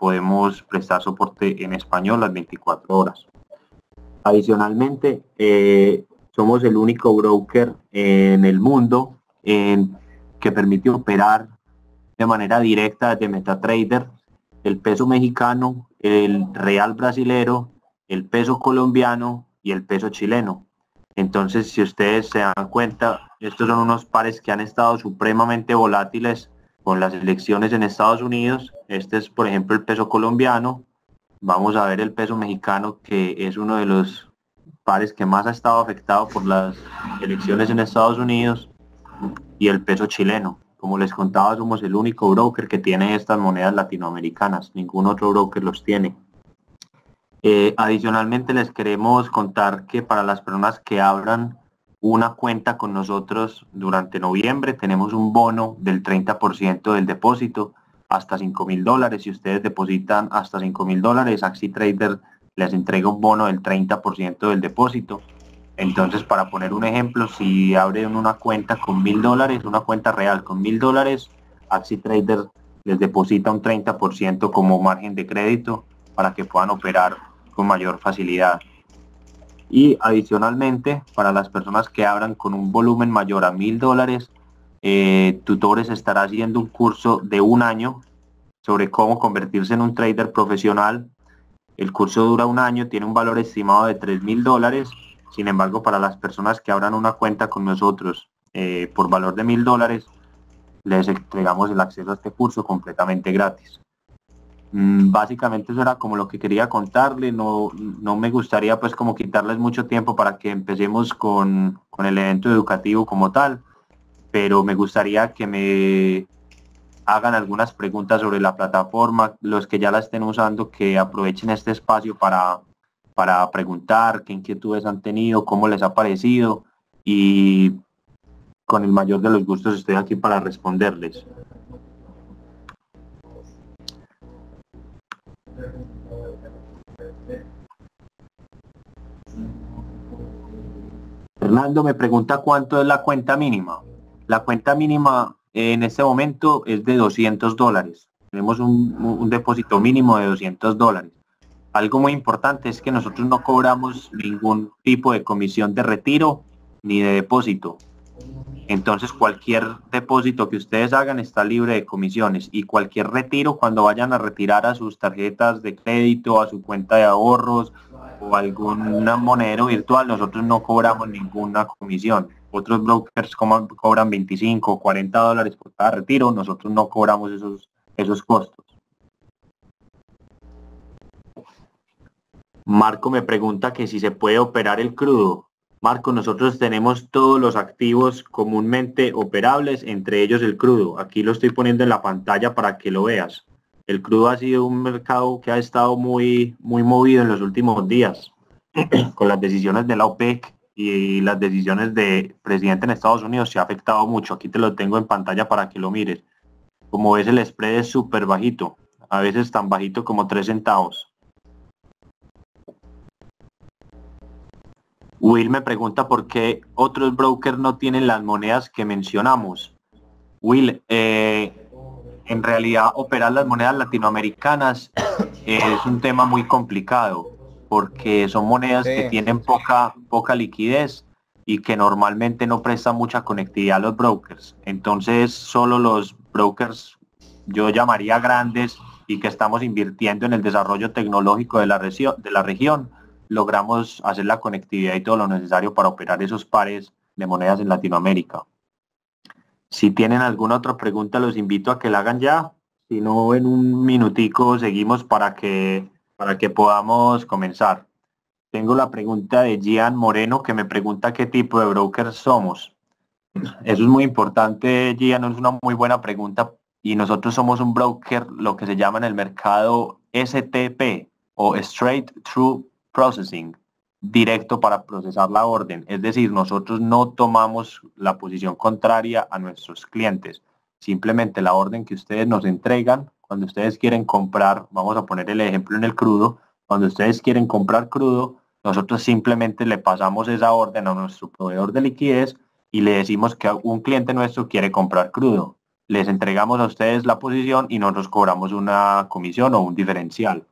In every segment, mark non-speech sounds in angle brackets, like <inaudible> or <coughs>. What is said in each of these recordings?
podemos prestar soporte en español las 24 horas. Adicionalmente, eh, somos el único broker en el mundo que permite operar de manera directa desde MetaTrader el peso mexicano, el real brasilero, el peso colombiano y el peso chileno. Entonces, si ustedes se dan cuenta, estos son unos pares que han estado supremamente volátiles con las elecciones en Estados Unidos. Este es, por ejemplo, el peso colombiano. Vamos a ver el peso mexicano, que es uno de los pares que más ha estado afectado por las elecciones en Estados Unidos, y el peso chileno. Como les contaba, somos el único broker que tiene estas monedas latinoamericanas. Ningún otro broker los tiene. Eh, adicionalmente les queremos contar que para las personas que abran una cuenta con nosotros durante noviembre. Tenemos un bono del 30% del depósito hasta 5.000 mil dólares. Si ustedes depositan hasta 5 mil dólares, Axi Trader les entrega un bono del 30% del depósito. Entonces, para poner un ejemplo, si abren una cuenta con mil dólares, una cuenta real con mil dólares, Axi Trader les deposita un 30% como margen de crédito para que puedan operar con mayor facilidad. Y adicionalmente, para las personas que abran con un volumen mayor a mil dólares, eh, Tutores estará haciendo un curso de un año sobre cómo convertirse en un trader profesional. El curso dura un año, tiene un valor estimado de tres mil dólares. Sin embargo, para las personas que abran una cuenta con nosotros eh, por valor de mil dólares, les entregamos el acceso a este curso completamente gratis. Mm, básicamente eso era como lo que quería contarle, no, no me gustaría pues como quitarles mucho tiempo para que empecemos con, con el evento educativo como tal, pero me gustaría que me hagan algunas preguntas sobre la plataforma, los que ya la estén usando, que aprovechen este espacio para, para preguntar qué inquietudes han tenido, cómo les ha parecido y con el mayor de los gustos estoy aquí para responderles. Fernando me pregunta cuánto es la cuenta mínima. La cuenta mínima eh, en este momento es de 200 dólares. Tenemos un, depósito mínimo de 200 dólares. Algo muy importante es que nosotros no cobramos ningún tipo de comisión de retiro ni de depósito. Entonces cualquier depósito que ustedes hagan está libre de comisiones y cualquier retiro cuando vayan a retirar a sus tarjetas de crédito, a su cuenta de ahorros, o algún monedero virtual, nosotros no cobramos ninguna comisión. Otros brokers cobran 25 o 40 dólares por cada retiro, nosotros no cobramos esos, esos costos. Marco me pregunta que si se puede operar el crudo. Marco, nosotros tenemos todos los activos comúnmente operables, entre ellos el crudo. Aquí lo estoy poniendo en la pantalla para que lo veas el crudo ha sido un mercado que ha estado muy, muy movido en los últimos días, <clears throat> con las decisiones de la OPEC y las decisiones del presidente en Estados Unidos se ha afectado mucho. Aquí te lo tengo en pantalla para que lo mires. Como ves, el spread es súper bajito, a veces tan bajito como 3 centavos. Will me pregunta por qué otros brokers no tienen las monedas que mencionamos. Will, eh, en realidad operar las monedas latinoamericanas <coughs> es un tema muy complicado porque son monedas que tienen poca, poca liquidez y que normalmente no prestan mucha conectividad a los brokers. Entonces solo los brokers, yo llamaría grandes y que estamos invirtiendo en el desarrollo tecnológico de la, de la región, logramos hacer la conectividad y todo lo necesario para operar esos pares de monedas en Latinoamérica. Si tienen alguna otra pregunta, los invito a que la hagan ya. Si no, en un minutico seguimos para que, para que podamos comenzar. Tengo la pregunta de Gian Moreno que me pregunta qué tipo de broker somos. Eso es muy importante, Gian, es una muy buena pregunta. Y nosotros somos un broker, lo que se llama en el mercado STP o Straight Through Processing directo para procesar la orden. Es decir, nosotros no tomamos la posición contraria a nuestros clientes. Simplemente la orden que ustedes nos entregan, cuando ustedes quieren comprar, vamos a poner el ejemplo en el crudo, cuando ustedes quieren comprar crudo, nosotros simplemente le pasamos esa orden a nuestro proveedor de liquidez y le decimos que un cliente nuestro quiere comprar crudo. Les entregamos a ustedes la posición y nosotros cobramos una comisión o un diferencial,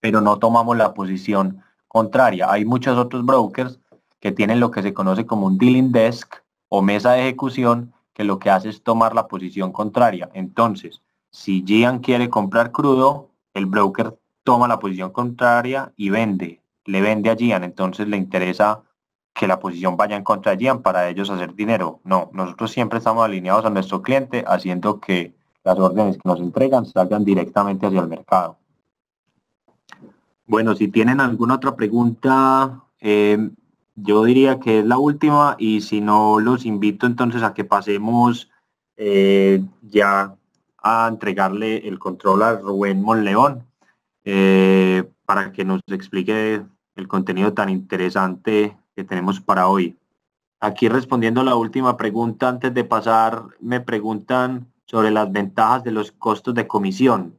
pero no tomamos la posición contraria. Hay muchos otros brokers que tienen lo que se conoce como un dealing desk o mesa de ejecución que lo que hace es tomar la posición contraria. Entonces, si Gian quiere comprar crudo, el broker toma la posición contraria y vende, le vende a Gian, entonces le interesa que la posición vaya en contra de Gian para ellos hacer dinero. No, nosotros siempre estamos alineados a nuestro cliente haciendo que las órdenes que nos entregan salgan directamente hacia el mercado. Bueno, si tienen alguna otra pregunta, eh, yo diría que es la última y si no, los invito entonces a que pasemos eh, ya a entregarle el control a Rubén Monleón eh, para que nos explique el contenido tan interesante que tenemos para hoy. Aquí respondiendo a la última pregunta, antes de pasar, me preguntan sobre las ventajas de los costos de comisión.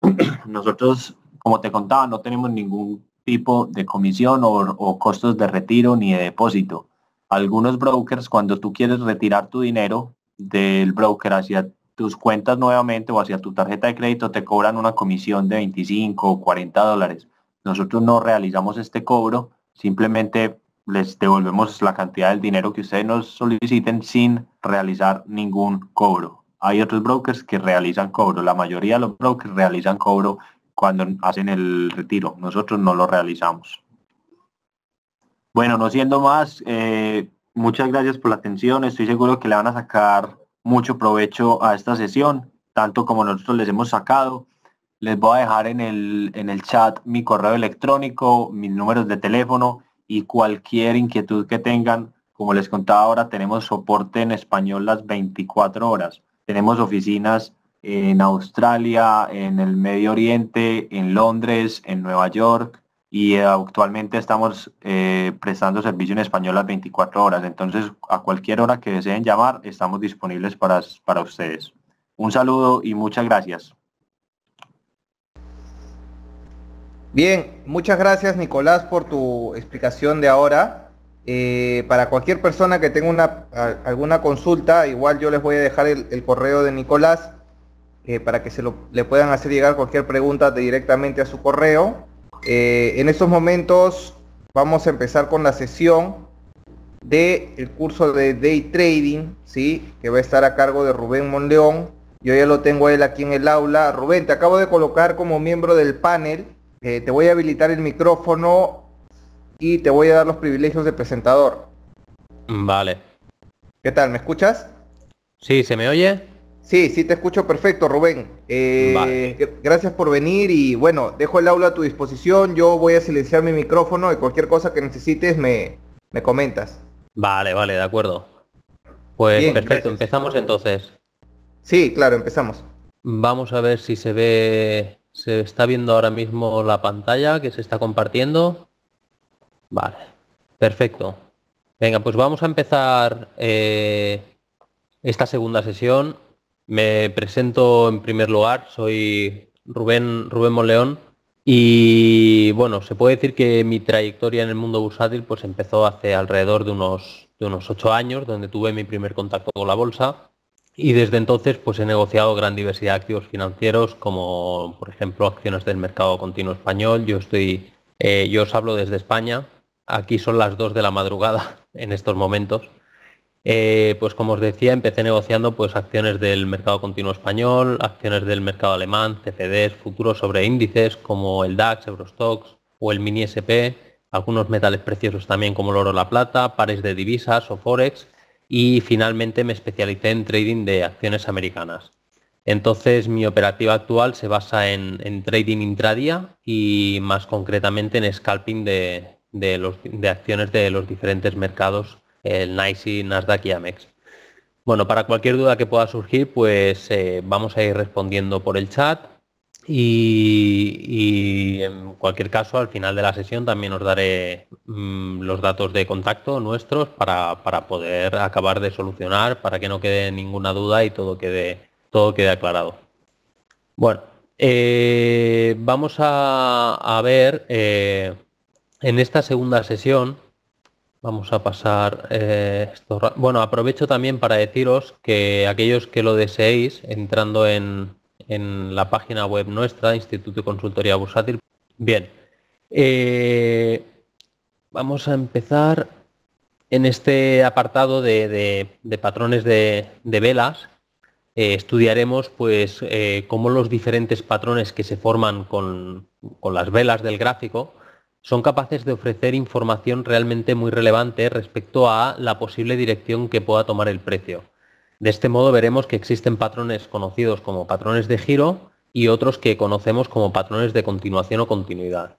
<clears throat> Nosotros como te contaba, no tenemos ningún tipo de comisión o, costos de retiro ni de depósito. Algunos brokers, cuando tú quieres retirar tu dinero del broker hacia tus cuentas nuevamente o hacia tu tarjeta de crédito, te cobran una comisión de 25 o 40 dólares. Nosotros no realizamos este cobro, simplemente les devolvemos la cantidad del dinero que ustedes nos soliciten sin realizar ningún cobro. Hay otros brokers que realizan cobro, la mayoría de los brokers realizan cobro cuando hacen el retiro. Nosotros no lo realizamos. Bueno, no siendo más, eh, muchas gracias por la atención. Estoy seguro que le van a sacar mucho provecho a esta sesión, tanto como nosotros les hemos sacado. Les voy a dejar en el, en el chat mi correo electrónico, mis números de teléfono y cualquier inquietud que tengan. Como les contaba ahora, tenemos soporte en español las 24 horas. Tenemos oficinas en Australia, en el Medio Oriente, en Londres, en Nueva York y eh, actualmente estamos eh, prestando servicio en español las 24 horas. Entonces, a cualquier hora que deseen llamar, estamos disponibles para, ustedes. Un saludo y muchas gracias. Bien, muchas gracias Nicolás por tu explicación de ahora. Eh, para cualquier persona que tenga una, alguna consulta, igual yo les voy a dejar el correo de Nicolás eh, para que se le puedan hacer llegar cualquier pregunta directamente a su correo. Eh, en estos momentos vamos a empezar con la sesión del curso de Day Trading, ¿sí? que va a estar a cargo de Rubén Monleón. Yo ya lo tengo él aquí en el aula. Rubén, te acabo de colocar como miembro del panel. Eh, te voy a habilitar el micrófono y te voy a dar los privilegios de presentador. Vale. ¿Qué tal? ¿Me escuchas? Sí, ¿se me oye? Sí, sí te escucho perfecto, Rubén. Eh, gracias por venir y bueno, dejo el aula a tu disposición. Yo voy a silenciar mi micrófono y cualquier cosa que necesites me, comentas. Vale, vale, de acuerdo. Pues perfecto, empezamos entonces. Sí, claro, empezamos. Vamos a ver si se ve, se está viendo ahora mismo la pantalla que se está compartiendo. Vale, perfecto. Venga, pues vamos a empezar eh, esta segunda sesión me presento en primer lugar, soy Rubén, Rubén Moleón y bueno, se puede decir que mi trayectoria en el mundo bursátil pues empezó hace alrededor de unos, de unos años, donde tuve mi primer contacto con la bolsa y desde entonces pues he negociado gran diversidad de activos financieros como por ejemplo acciones del mercado continuo español. Yo, estoy, eh, yo os hablo desde España, aquí son las dos de la madrugada <laughs> en estos momentos. Eh, pues como os decía, empecé negociando pues acciones del mercado continuo español, acciones del mercado alemán, CFDs, futuros sobre índices como el DAX, Eurostox o el mini SP, algunos metales preciosos también como el oro o la plata, pares de divisas o forex y finalmente me especialicé en trading de acciones americanas. Entonces mi operativa actual se basa en, trading intradía y más concretamente en scalping de, de acciones de los diferentes mercados el y Nasdaq y Amex. Bueno, para cualquier duda que pueda surgir, pues eh, vamos a ir respondiendo por el chat y, en cualquier caso, al final de la sesión también os daré mm, los datos de contacto nuestros para, para, poder acabar de solucionar, para que no quede ninguna duda y todo quede, todo quede aclarado. Bueno, eh, vamos a, ver eh, en esta segunda sesión Vamos a pasar eh, esto. Bueno, aprovecho también para deciros que aquellos que lo deseéis, entrando en, la página web nuestra, Instituto de Consultoría Bursátil. Bien, eh, vamos a empezar en este apartado de, patrones de, velas. Eh, estudiaremos pues cómo los diferentes patrones que se forman con, con las velas del gráfico son capaces de ofrecer información realmente muy relevante respecto a la posible dirección que pueda tomar el precio. De este modo veremos que existen patrones conocidos como patrones de giro y otros que conocemos como patrones de continuación o continuidad.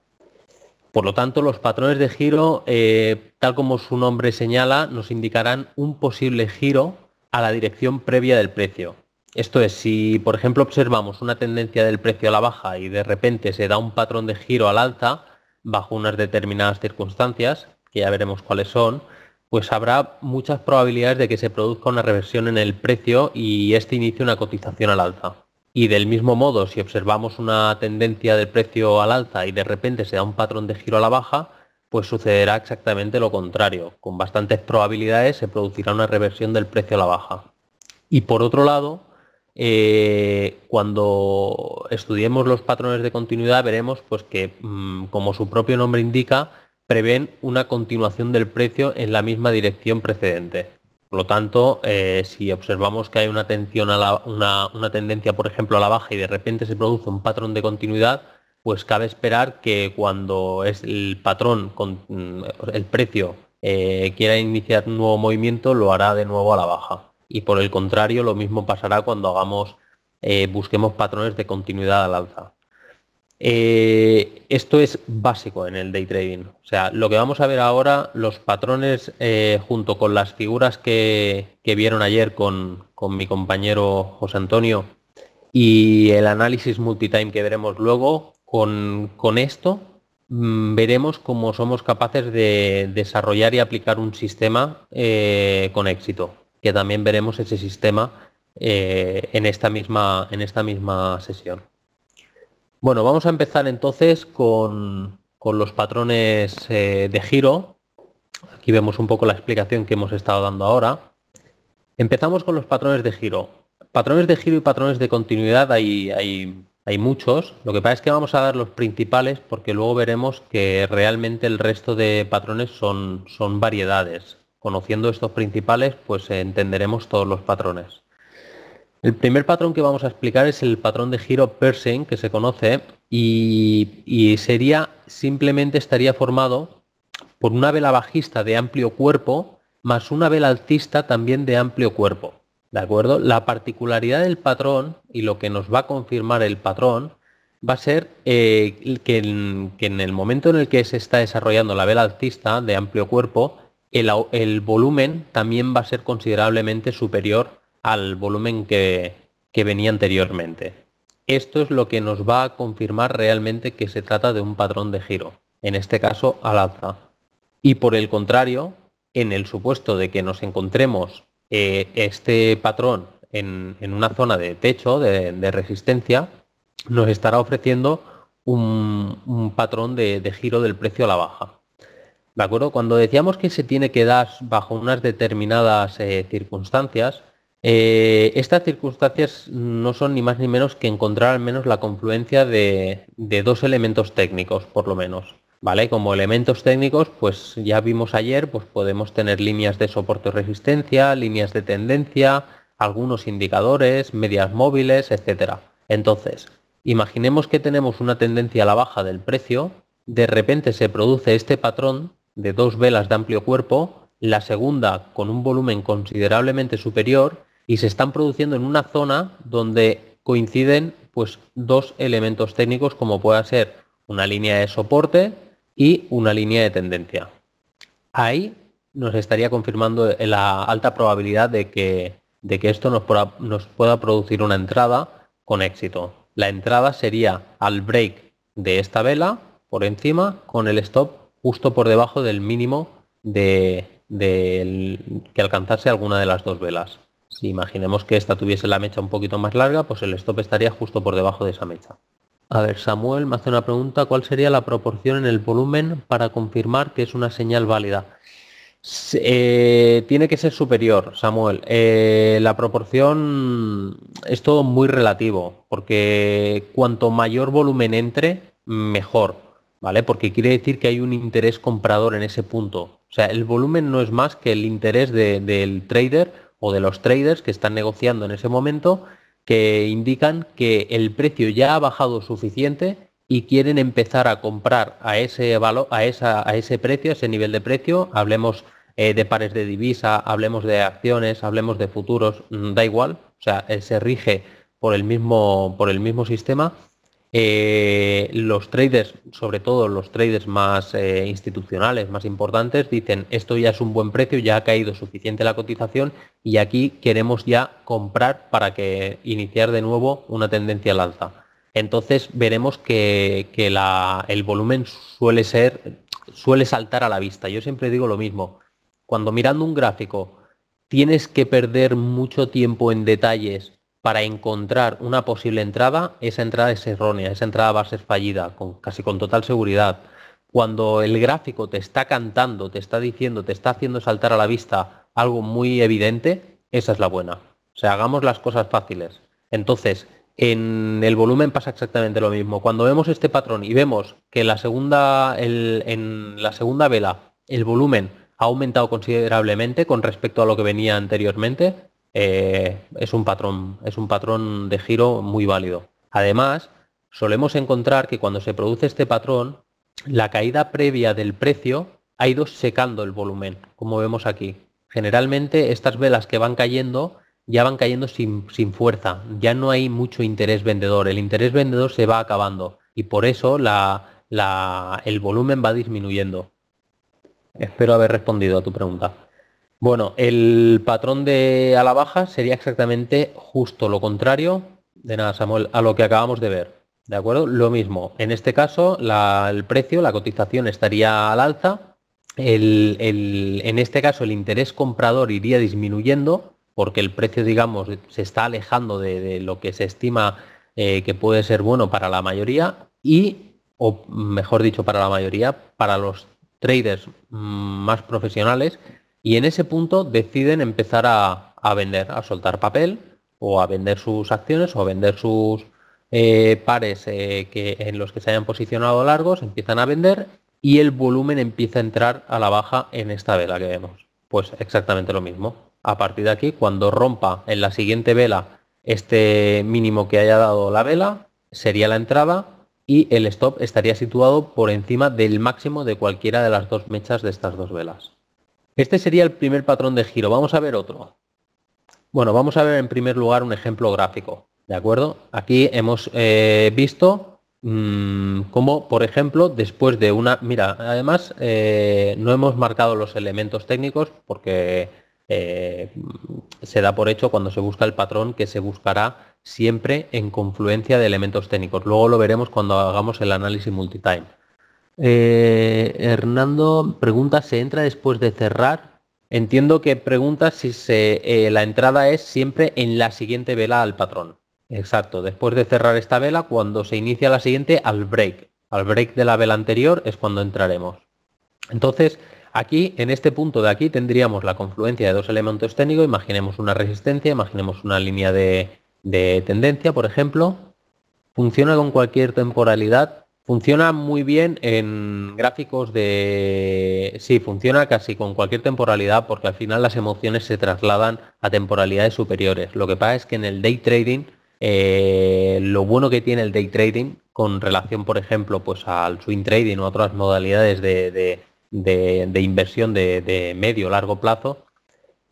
Por lo tanto, los patrones de giro, eh, tal como su nombre señala, nos indicarán un posible giro a la dirección previa del precio. Esto es, si por ejemplo observamos una tendencia del precio a la baja y de repente se da un patrón de giro al alza, bajo unas determinadas circunstancias, que ya veremos cuáles son, pues habrá muchas probabilidades de que se produzca una reversión en el precio y este inicie una cotización al alza. Y del mismo modo, si observamos una tendencia del precio al alza y de repente se da un patrón de giro a la baja, pues sucederá exactamente lo contrario. Con bastantes probabilidades se producirá una reversión del precio a la baja. Y por otro lado, eh, cuando estudiemos los patrones de continuidad veremos pues que, mm, como su propio nombre indica, prevén una continuación del precio en la misma dirección precedente. Por lo tanto, eh, si observamos que hay una, tensión a una, tendencia, por ejemplo, a la baja y de repente se produce un patrón de continuidad, pues cabe esperar que cuando es el patrón, mm, el precio, eh, quiera iniciar un nuevo movimiento, lo hará de nuevo a la baja y por el contrario lo mismo pasará cuando hagamos, eh, busquemos patrones de continuidad al alza. Eh, esto es básico en el day trading. O sea, lo que vamos a ver ahora, los patrones eh, junto con las figuras que, vieron ayer con, mi compañero José Antonio y el análisis multi-time que veremos luego, con, esto mm, veremos cómo somos capaces de desarrollar y aplicar un sistema con éxito que también veremos ese sistema eh, en, esta misma, en esta misma sesión. Bueno, vamos a empezar entonces con, los patrones eh, de giro. Aquí vemos un poco la explicación que hemos estado dando ahora. Empezamos con los patrones de giro. Patrones de giro y patrones de continuidad hay, hay, muchos. Lo que pasa es que vamos a dar los principales porque luego veremos que realmente el resto de patrones son, son variedades. Conociendo estos principales, pues entenderemos todos los patrones. El primer patrón que vamos a explicar es el patrón de giro Pershing, que se conoce, y, sería, simplemente estaría formado por una vela bajista de amplio cuerpo más una vela alcista también de amplio cuerpo. ¿De acuerdo? La particularidad del patrón y lo que nos va a confirmar el patrón va a ser eh, que, en, el momento en el que se está desarrollando la vela alcista de amplio cuerpo, el, volumen también va a ser considerablemente superior al volumen que, venía anteriormente. Esto es lo que nos va a confirmar realmente que se trata de un patrón de giro, en este caso al alza. Y por el contrario, en el supuesto de que nos encontremos eh, este patrón en, una zona de techo, de, resistencia, nos estará ofreciendo un, patrón de giro del precio a la baja. Cuando decíamos que se tiene que dar bajo unas determinadas eh, circunstancias, eh, estas circunstancias no son ni más ni menos que encontrar al menos la confluencia de, dos elementos técnicos, por lo menos. ¿Vale? Como elementos técnicos, pues ya vimos ayer, pues podemos tener líneas de soporte o resistencia, líneas de tendencia, algunos indicadores, medias móviles, etc. Entonces, imaginemos que tenemos una tendencia a la baja del precio, de repente se produce este patrón de dos velas de amplio cuerpo, la segunda con un volumen considerablemente superior y se están produciendo en una zona donde coinciden pues dos elementos técnicos como pueda ser una línea de soporte y una línea de tendencia. Ahí nos estaría confirmando la alta probabilidad de que, de que esto nos, nos pueda producir una entrada con éxito. La entrada sería al break de esta vela por encima con el stop justo por debajo del mínimo de, que alcanzase alguna de las dos velas. Si imaginemos que esta tuviese la mecha un poquito más larga, pues el stop estaría justo por debajo de esa mecha. A ver, Samuel me hace una pregunta, ¿cuál sería la proporción en el volumen para confirmar que es una señal válida? Eh, tiene que ser superior, Samuel. Eh, la proporción es todo muy relativo, porque cuanto mayor volumen entre, mejor. ¿vale? Porque quiere decir que hay un interés comprador en ese punto. O sea, el volumen no es más que el interés del trader o de los traders que están negociando en ese momento que indican que el precio ya ha bajado suficiente y quieren empezar a comprar a ese a, ese precio, a ese nivel de precio, hablemos eh, de pares de divisa, hablemos de acciones, hablemos de futuros, mm, da igual, o sea, eh, se rige mismo, por el mismo sistema eh, los traders, sobre todo los traders más eh, institucionales, más importantes, dicen esto ya es un buen precio, ya ha caído suficiente la cotización y aquí queremos ya comprar para que iniciar de nuevo una tendencia al alza. Entonces veremos que, el volumen suele ser, suele saltar a la vista. Yo siempre digo lo mismo. Cuando mirando un gráfico tienes que perder mucho tiempo en detalles para encontrar una posible entrada, esa entrada es errónea, esa entrada va a ser fallida, con, casi con total seguridad. Cuando el gráfico te está cantando, te está diciendo, te está haciendo saltar a la vista algo muy evidente, esa es la buena. O sea, hagamos las cosas fáciles. Entonces, en el volumen pasa exactamente lo mismo. Cuando vemos este patrón y vemos que en la segunda vela el volumen ha aumentado considerablemente con respecto a lo que venía anteriormente, eh, es, un patrón, es un patrón de giro muy válido. Además, solemos encontrar que cuando se produce este patrón, la caída previa del precio ha ido secando el volumen, como vemos aquí. Generalmente estas velas que van cayendo ya van cayendo sin, fuerza, ya no hay mucho interés vendedor, el interés vendedor se va acabando y por eso el volumen va disminuyendo. Espero haber respondido a tu pregunta. Bueno, el patrón de a la baja sería exactamente justo lo contrario de nada, Samuel, a lo que acabamos de ver. ¿De acuerdo? Lo mismo. En este caso, el precio, la cotización estaría al alza. en este caso, el interés comprador iría disminuyendo porque el precio, digamos, se está alejando de, lo que se estima eh, que puede ser bueno para la mayoría y, o mejor dicho, para la mayoría, para los traders mm, más profesionales, y en ese punto deciden empezar a, vender, a soltar papel o a vender sus acciones o a vender sus eh, pares eh, que, en los que se hayan posicionado largos, empiezan a vender y el volumen empieza a entrar a la baja en esta vela que vemos. Pues exactamente lo mismo. A partir de aquí, cuando rompa en la siguiente vela este mínimo que haya dado la vela, sería la entrada y el stop estaría situado por encima del máximo de cualquiera de las dos mechas de estas dos velas. Este sería el primer patrón de giro. Vamos a ver otro. Bueno, vamos a ver en primer lugar un ejemplo gráfico. ¿De acuerdo? Aquí hemos eh, visto mm, cómo, por ejemplo, después de una... Mira, además eh, no hemos marcado los elementos técnicos porque eh, se da por hecho cuando se busca el patrón que se buscará siempre en confluencia de elementos técnicos. Luego lo veremos cuando hagamos el análisis time. Eh, Hernando pregunta, ¿se entra después de cerrar? Entiendo que pregunta si eh, la entrada es siempre en la siguiente vela al patrón. Exacto, después de cerrar esta vela, cuando se inicia la siguiente, al break. Al break de la vela anterior es cuando entraremos. Entonces, aquí, en este punto de aquí, tendríamos la confluencia de dos elementos técnicos. Imaginemos una resistencia, imaginemos una línea de tendencia, por ejemplo. Funciona con cualquier temporalidad Funciona muy bien en gráficos de... Sí, funciona casi con cualquier temporalidad porque al final las emociones se trasladan a temporalidades superiores. Lo que pasa es que en el day trading, eh, lo bueno que tiene el day trading con relación, por ejemplo, pues al swing trading o otras modalidades de, inversión de, medio o largo plazo,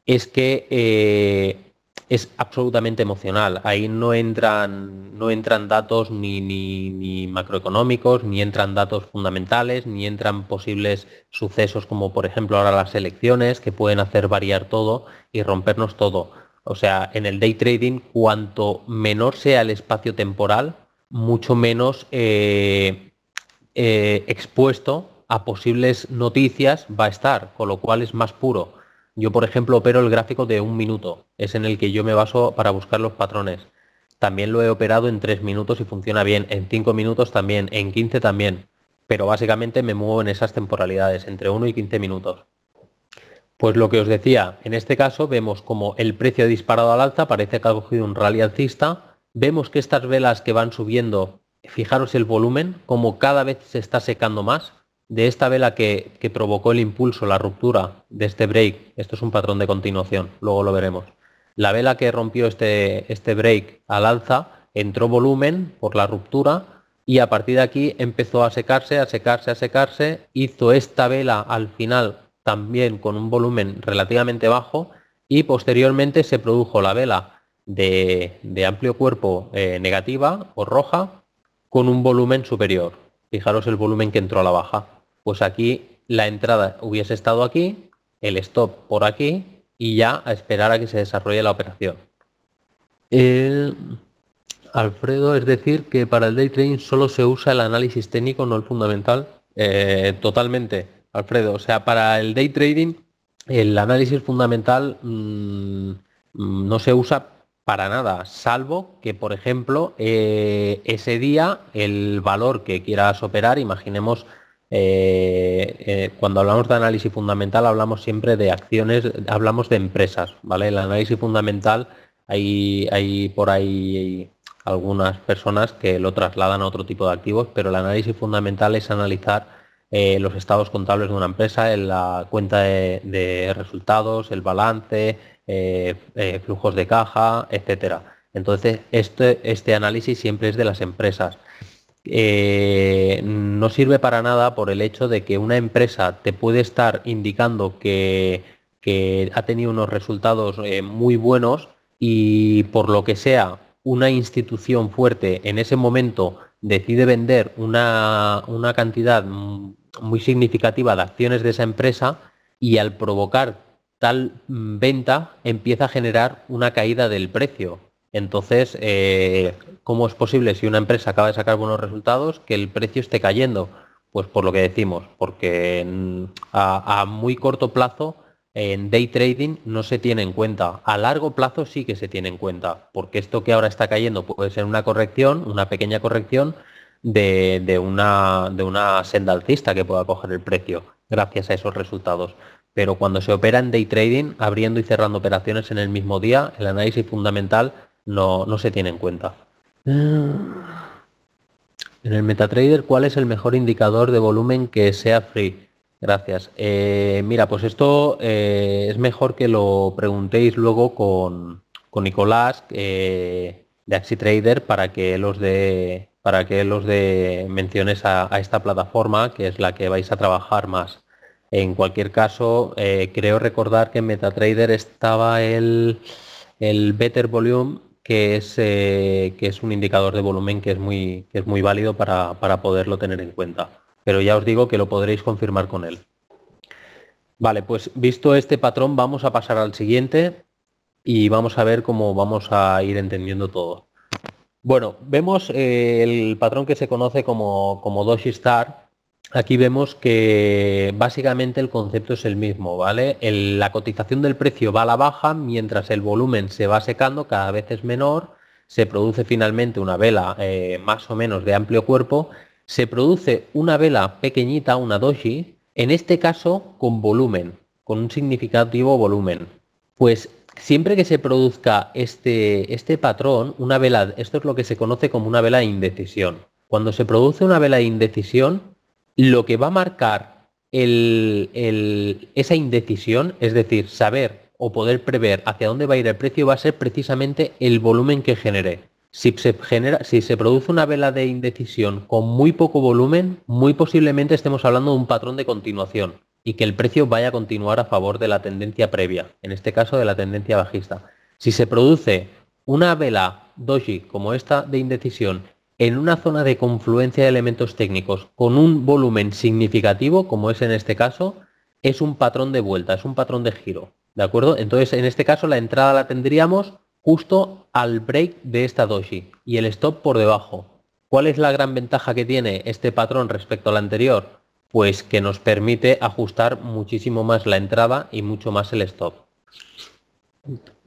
es que eh, es absolutamente emocional. Ahí no entran, no entran datos ni, macroeconómicos, ni entran datos fundamentales, ni entran posibles sucesos como por ejemplo ahora las elecciones que pueden hacer variar todo y rompernos todo. O sea, en el day trading, cuanto menor sea el espacio temporal, mucho menos eh, eh, expuesto a posibles noticias va a estar, con lo cual es más puro. Yo, por ejemplo, opero el gráfico de un minuto. Es en el que yo me baso para buscar los patrones. También lo he operado en tres minutos y funciona bien. En cinco minutos también. En quince también. Pero básicamente me muevo en esas temporalidades, entre 1 y 15 minutos. Pues lo que os decía, en este caso vemos como el precio ha disparado al alza, parece que ha cogido un rally alcista. Vemos que estas velas que van subiendo, fijaros el volumen, como cada vez se está secando más de esta vela que, provocó el impulso, la ruptura de este break, esto es un patrón de continuación, luego lo veremos. La vela que rompió este, este break al alza entró volumen por la ruptura y a partir de aquí empezó a secarse, a secarse, a secarse, hizo esta vela al final también con un volumen relativamente bajo y posteriormente se produjo la vela de, amplio cuerpo eh, negativa o roja con un volumen superior. Fijaros el volumen que entró a la baja pues aquí la entrada hubiese estado aquí, el stop por aquí y ya a esperar a que se desarrolle la operación. Alfredo, es decir, que para el day trading solo se usa el análisis técnico, no el fundamental. Eh, totalmente, Alfredo. O sea, para el day trading el análisis fundamental mm, no se usa para nada, salvo que, por ejemplo, eh, ese día el valor que quieras operar, imaginemos eh, eh, cuando hablamos de análisis fundamental hablamos siempre de acciones, hablamos de empresas, ¿vale? El análisis fundamental hay, hay por ahí algunas personas que lo trasladan a otro tipo de activos, pero el análisis fundamental es analizar eh, los estados contables de una empresa, la cuenta de, resultados, el balance, flujos de caja, etcétera. Entonces, este, este análisis siempre es de las empresas. Eh, no sirve para nada por el hecho de que una empresa te puede estar indicando que, ha tenido unos resultados eh, muy buenos y por lo que sea una institución fuerte en ese momento decide vender una cantidad muy significativa de acciones de esa empresa y al provocar tal mm, venta empieza a generar una caída del precio entonces, eh, ¿cómo es posible si una empresa acaba de sacar buenos resultados que el precio esté cayendo? Pues por lo que decimos, porque a, muy corto plazo en day trading no se tiene en cuenta. A largo plazo sí que se tiene en cuenta, porque esto que ahora está cayendo puede ser una corrección, una pequeña corrección de, una, de una senda alcista que pueda coger el precio gracias a esos resultados pero cuando se opera en day trading, abriendo y cerrando operaciones en el mismo día, el análisis fundamental no, no se tiene en cuenta. En el MetaTrader, ¿cuál es el mejor indicador de volumen que sea free? Gracias. Eh, mira, pues esto eh, es mejor que lo preguntéis luego con, con Nicolás eh, de AxiTrader para que los de para que los de menciones a, a, esta plataforma, que es la que vais a trabajar más. En cualquier caso, creo recordar que en MetaTrader estaba el, el Better Volume eh, que es, un indicador de volumen que es muy, es muy válido para, poderlo tener en cuenta. Pero ya os digo que lo podréis confirmar con él. Vale, pues visto este patrón vamos a pasar al siguiente y vamos a ver cómo vamos a ir entendiendo todo. Bueno, vemos eh, el patrón que se conoce como, como Doshi Star, Aquí vemos que básicamente el concepto es el mismo, ¿vale? la cotización del precio va a la baja mientras el volumen se va secando, cada vez es menor, se produce finalmente una vela eh, más o menos de amplio cuerpo, se produce una vela pequeñita, una doji, en este caso con volumen, con un significativo volumen. Pues siempre que se produzca este, este patrón, una vela, esto es lo que se conoce como una vela de indecisión. Cuando se produce una vela de indecisión, lo que va a marcar esa indecisión, es decir, saber o poder prever hacia dónde va a ir el precio, va a ser precisamente el volumen que genere. Si se, genera, si se produce una vela de indecisión con muy poco volumen, muy posiblemente estemos hablando de un patrón de continuación y que el precio vaya a continuar a favor de la tendencia previa, en este caso de la tendencia bajista. Si se produce una vela doji como esta de indecisión en una zona de confluencia de elementos técnicos con un volumen significativo, como es en este caso, es un patrón de vuelta, es un patrón de giro. ¿De acuerdo? Entonces, en este caso, la entrada la tendríamos justo al break de esta doji y el stop por debajo. ¿Cuál es la gran ventaja que tiene este patrón respecto al anterior? Pues que nos permite ajustar muchísimo más la entrada y mucho más el stop.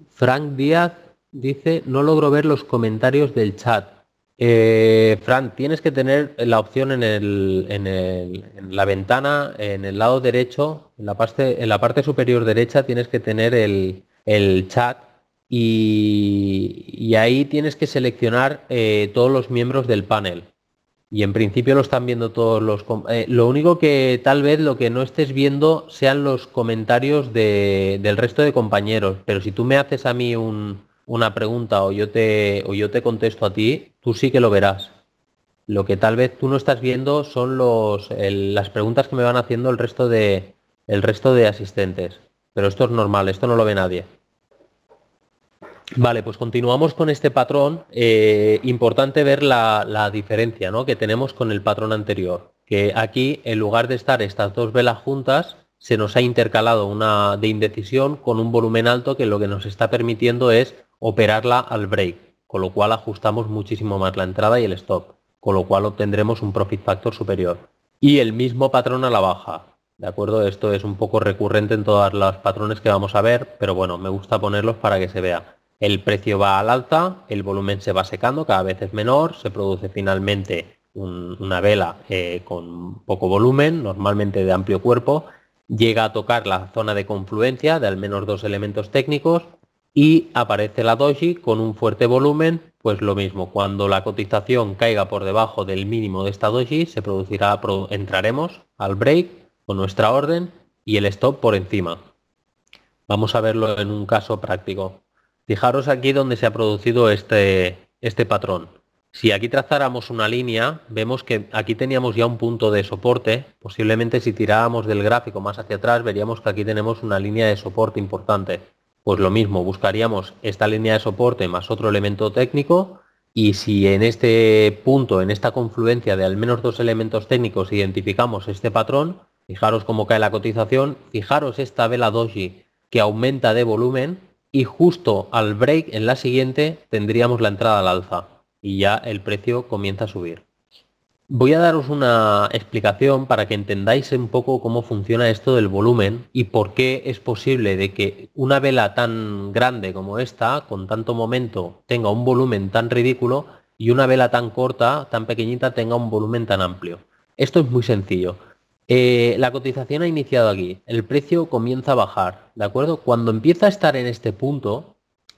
Frank Díaz dice, no logro ver los comentarios del chat. Eh, Fran, tienes que tener la opción en, el, en, la ventana, en el lado derecho, en la parte, en la parte superior derecha tienes que tener el, chat y, ahí tienes que seleccionar eh, todos los miembros del panel. Y en principio lo están viendo todos los... Eh, lo único que tal vez lo que no estés viendo sean los comentarios del resto de compañeros, pero si tú me haces a mí un, una pregunta o yo te, o yo te contesto a ti, tú sí que lo verás. Lo que tal vez tú no estás viendo son los, las preguntas que me van haciendo el resto, de, el resto de asistentes. Pero esto es normal, esto no lo ve nadie. Vale, pues continuamos con este patrón. Eh, importante ver la, la diferencia ¿no? que tenemos con el patrón anterior. Que aquí, en lugar de estar estas dos velas juntas, se nos ha intercalado una de indecisión con un volumen alto que lo que nos está permitiendo es operarla al break, con lo cual ajustamos muchísimo más la entrada y el stop, con lo cual obtendremos un profit factor superior. Y el mismo patrón a la baja, ¿de acuerdo? Esto es un poco recurrente en todas las patrones que vamos a ver, pero bueno, me gusta ponerlos para que se vea. El precio va al alta, el volumen se va secando, cada vez es menor, se produce finalmente una vela eh, con poco volumen, normalmente de amplio cuerpo, llega a tocar la zona de confluencia de al menos dos elementos técnicos, y aparece la doji con un fuerte volumen, pues lo mismo, cuando la cotización caiga por debajo del mínimo de esta doji, se producirá, entraremos al break con nuestra orden y el stop por encima. Vamos a verlo en un caso práctico. Fijaros aquí donde se ha producido este, este patrón. Si aquí trazáramos una línea, vemos que aquí teníamos ya un punto de soporte. Posiblemente si tiráramos del gráfico más hacia atrás, veríamos que aquí tenemos una línea de soporte importante pues lo mismo, buscaríamos esta línea de soporte más otro elemento técnico y si en este punto, en esta confluencia de al menos dos elementos técnicos identificamos este patrón, fijaros cómo cae la cotización, fijaros esta vela doji que aumenta de volumen y justo al break en la siguiente tendríamos la entrada al alza y ya el precio comienza a subir. Voy a daros una explicación para que entendáis un poco cómo funciona esto del volumen y por qué es posible de que una vela tan grande como esta, con tanto momento, tenga un volumen tan ridículo y una vela tan corta, tan pequeñita, tenga un volumen tan amplio. Esto es muy sencillo. Eh, la cotización ha iniciado aquí, el precio comienza a bajar, ¿de acuerdo? Cuando empieza a estar en este punto,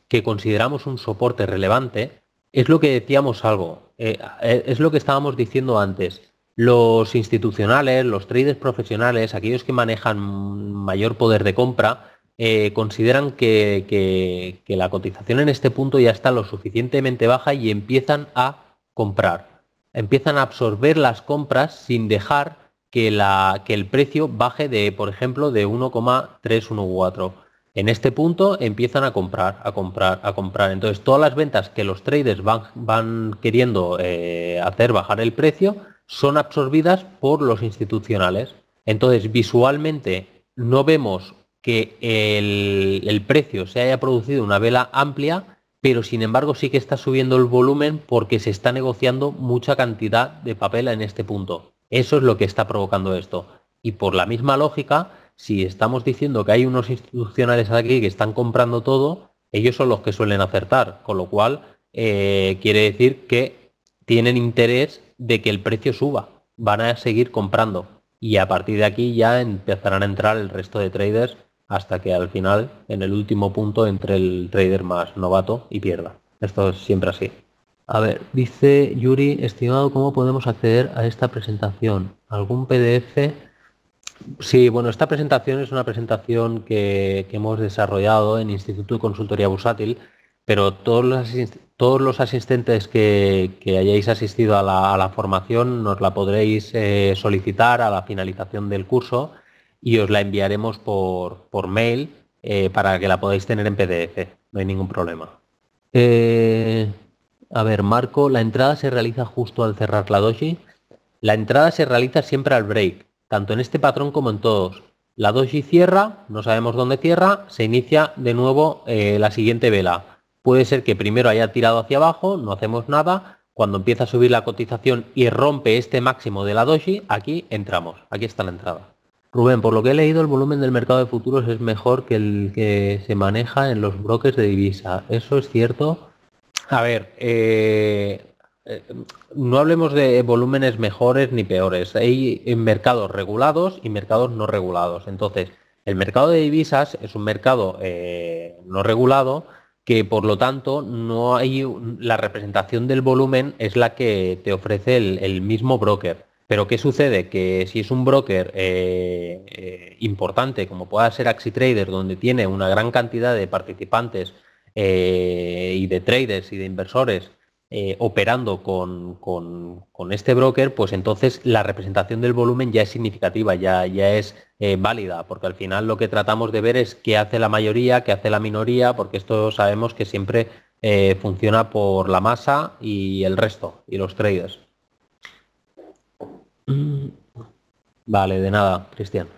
que consideramos un soporte relevante, es lo que decíamos algo, eh, eh, es lo que estábamos diciendo antes. Los institucionales, los traders profesionales, aquellos que manejan mayor poder de compra, eh, consideran que, la cotización en este punto ya está lo suficientemente baja y empiezan a comprar. Empiezan a absorber las compras sin dejar que, que el precio baje de, por ejemplo, de 1,314. En este punto empiezan a comprar, a comprar, a comprar. Entonces todas las ventas que los traders van, queriendo eh, hacer bajar el precio son absorbidas por los institucionales. Entonces visualmente no vemos que el, precio se haya producido una vela amplia, pero sin embargo sí que está subiendo el volumen porque se está negociando mucha cantidad de papel en este punto. Eso es lo que está provocando esto. Y por la misma lógica, si estamos diciendo que hay unos institucionales aquí que están comprando todo, ellos son los que suelen acertar, con lo cual eh, quiere decir que tienen interés de que el precio suba, van a seguir comprando y a partir de aquí ya empezarán a entrar el resto de traders hasta que al final, en el último punto, entre el trader más novato y pierda. Esto es siempre así. A ver, dice Yuri, estimado, ¿cómo podemos acceder a esta presentación? ¿Algún PDF Sí, bueno, esta presentación es una presentación que, hemos desarrollado en Instituto de Consultoría Bursátil, pero todos los, todos los asistentes que, hayáis asistido a la, formación nos la podréis eh, solicitar a la finalización del curso y os la enviaremos por, mail eh, para que la podáis tener en PDF, no hay ningún problema. Eh, a ver, Marco, ¿la entrada se realiza justo al cerrar la doji? La entrada se realiza siempre al break, tanto en este patrón como en todos. La doji cierra, no sabemos dónde cierra, se inicia de nuevo eh, la siguiente vela. Puede ser que primero haya tirado hacia abajo, no hacemos nada, cuando empieza a subir la cotización y rompe este máximo de la doji, aquí entramos, aquí está la entrada. Rubén, por lo que he leído, el volumen del mercado de futuros es mejor que el que se maneja en los brokers de divisa. ¿Eso es cierto? A ver, eh, eh, no hablemos de volúmenes mejores ni peores. Hay eh, mercados regulados y mercados no regulados. Entonces, el mercado de divisas es un mercado eh, no regulado que, por lo tanto, no hay la representación del volumen es la que te ofrece el, mismo broker. Pero ¿qué sucede? Que si es un broker importante, como pueda ser AxiTrader, donde tiene una gran cantidad de participantes y de traders y de inversores eh, operando con, con, este broker, pues entonces la representación del volumen ya es significativa, ya, ya es eh, válida, porque al final lo que tratamos de ver es qué hace la mayoría, qué hace la minoría, porque esto sabemos que siempre eh, funciona por la masa y el resto, y los traders. Vale, de nada, Cristian.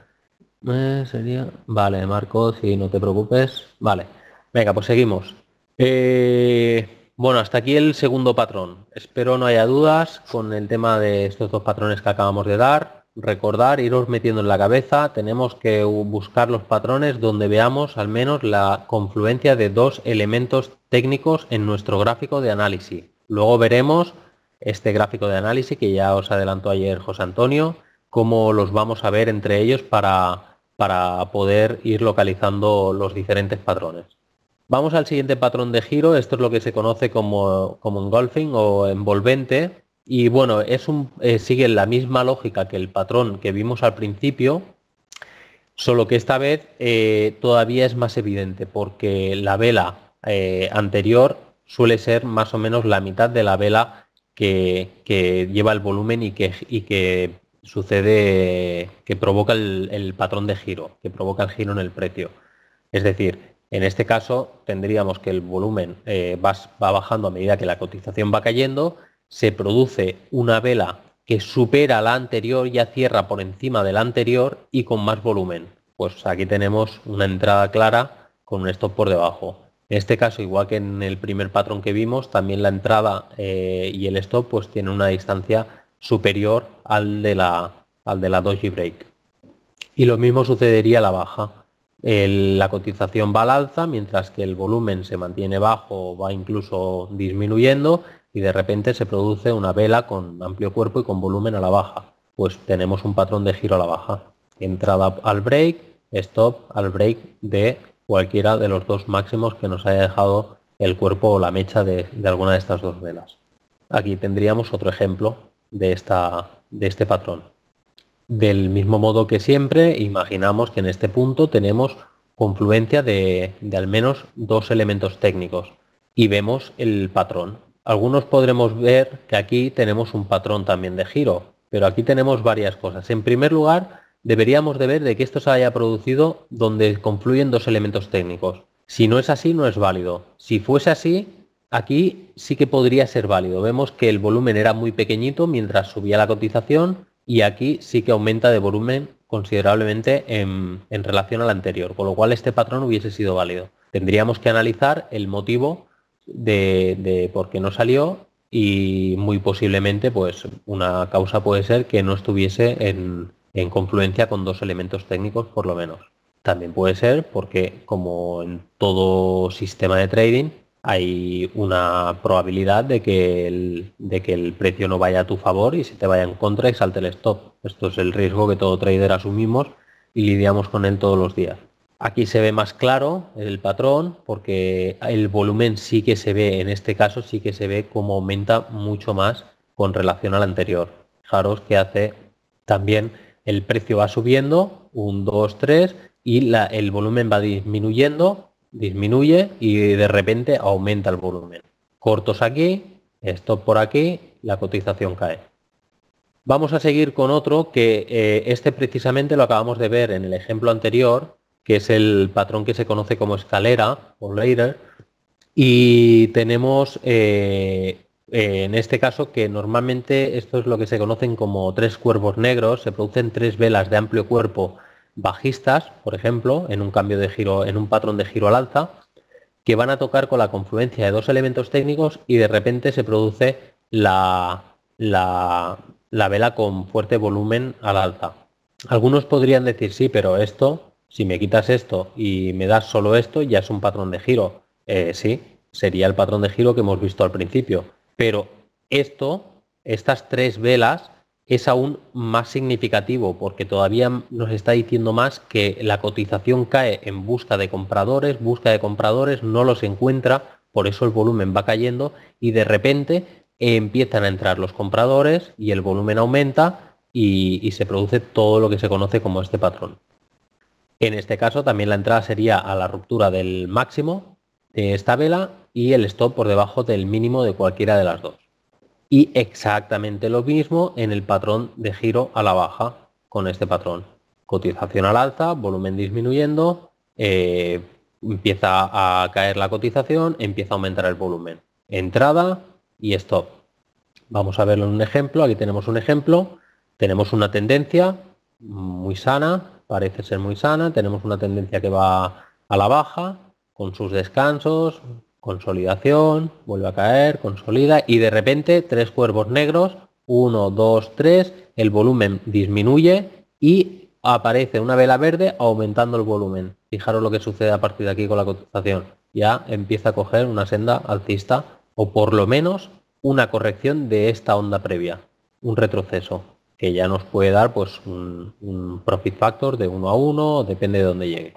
Pues sería... Vale, Marco, si no te preocupes. Vale. Venga, pues seguimos. Eh... Bueno, hasta aquí el segundo patrón. Espero no haya dudas con el tema de estos dos patrones que acabamos de dar. Recordar, iros metiendo en la cabeza, tenemos que buscar los patrones donde veamos al menos la confluencia de dos elementos técnicos en nuestro gráfico de análisis. Luego veremos este gráfico de análisis que ya os adelantó ayer José Antonio, cómo los vamos a ver entre ellos para, para poder ir localizando los diferentes patrones. Vamos al siguiente patrón de giro, esto es lo que se conoce como, como engulfing o envolvente, y bueno, es eh, sigue la misma lógica que el patrón que vimos al principio, solo que esta vez eh, todavía es más evidente, porque la vela eh, anterior suele ser más o menos la mitad de la vela que, lleva el volumen y que, que sucede, que provoca el, el patrón de giro, que provoca el giro en el precio. Es decir, en este caso tendríamos que el volumen eh, va, bajando a medida que la cotización va cayendo, se produce una vela que supera la anterior, y cierra por encima de la anterior y con más volumen. Pues aquí tenemos una entrada clara con un stop por debajo. En este caso, igual que en el primer patrón que vimos, también la entrada eh, y el stop pues tienen una distancia superior al de la al de la doji break. Y lo mismo sucedería a la baja la cotización va al alza, mientras que el volumen se mantiene bajo, o va incluso disminuyendo y de repente se produce una vela con amplio cuerpo y con volumen a la baja. Pues tenemos un patrón de giro a la baja. Entrada al break, stop al break de cualquiera de los dos máximos que nos haya dejado el cuerpo o la mecha de, alguna de estas dos velas. Aquí tendríamos otro ejemplo de, de este patrón. Del mismo modo que siempre, imaginamos que en este punto tenemos confluencia de, al menos dos elementos técnicos y vemos el patrón. Algunos podremos ver que aquí tenemos un patrón también de giro, pero aquí tenemos varias cosas. En primer lugar, deberíamos de ver de que esto se haya producido donde confluyen dos elementos técnicos. Si no es así, no es válido. Si fuese así, aquí sí que podría ser válido. Vemos que el volumen era muy pequeñito mientras subía la cotización y aquí sí que aumenta de volumen considerablemente en, relación al anterior, con lo cual este patrón hubiese sido válido. Tendríamos que analizar el motivo de, por qué no salió y muy posiblemente pues una causa puede ser que no estuviese en confluencia con dos elementos técnicos por lo menos. También puede ser porque, como en todo sistema de trading, hay una probabilidad de que, el, precio no vaya a tu favor y si te vaya en contra y salte el stop. Esto es el riesgo que todo trader asumimos y lidiamos con él todos los días. Aquí se ve más claro el patrón porque el volumen sí que se ve, en este caso sí que se ve como aumenta mucho más con relación al anterior. Fijaros que hace también el precio va subiendo, un 2, 3 y el volumen va disminuyendo disminuye y de repente aumenta el volumen. Cortos aquí, stop por aquí, la cotización cae. Vamos a seguir con otro que eh, este precisamente lo acabamos de ver en el ejemplo anterior, que es el patrón que se conoce como escalera o ladder. Y tenemos eh, eh, en este caso que normalmente esto es lo que se conocen como tres cuervos negros, se producen tres velas de amplio cuerpo bajistas, por ejemplo, en un cambio de giro, en un patrón de giro al alza, que van a tocar con la confluencia de dos elementos técnicos y de repente se produce la, la, vela con fuerte volumen al alza. Algunos podrían decir, sí, pero esto, si me quitas esto y me das solo esto, ya es un patrón de giro. Eh, sí, sería el patrón de giro que hemos visto al principio. Pero esto, estas tres velas, es aún más significativo porque todavía nos está diciendo más que la cotización cae en busca de compradores, busca de compradores, no los encuentra, por eso el volumen va cayendo y de repente empiezan a entrar los compradores y el volumen aumenta y, y se produce todo lo que se conoce como este patrón. En este caso también la entrada sería a la ruptura del máximo de esta vela y el stop por debajo del mínimo de cualquiera de las dos. Y exactamente lo mismo en el patrón de giro a la baja con este patrón. Cotización al alza, volumen disminuyendo, eh, empieza a caer la cotización, empieza a aumentar el volumen. Entrada y stop. Vamos a verlo en un ejemplo. Aquí tenemos un ejemplo. Tenemos una tendencia muy sana, parece ser muy sana. Tenemos una tendencia que va a la baja con sus descansos, consolidación, vuelve a caer, consolida y de repente tres cuervos negros, 1, dos, tres, el volumen disminuye y aparece una vela verde aumentando el volumen. Fijaros lo que sucede a partir de aquí con la cotización. Ya empieza a coger una senda alcista o por lo menos una corrección de esta onda previa, un retroceso que ya nos puede dar pues un, profit factor de uno a uno, depende de dónde llegue.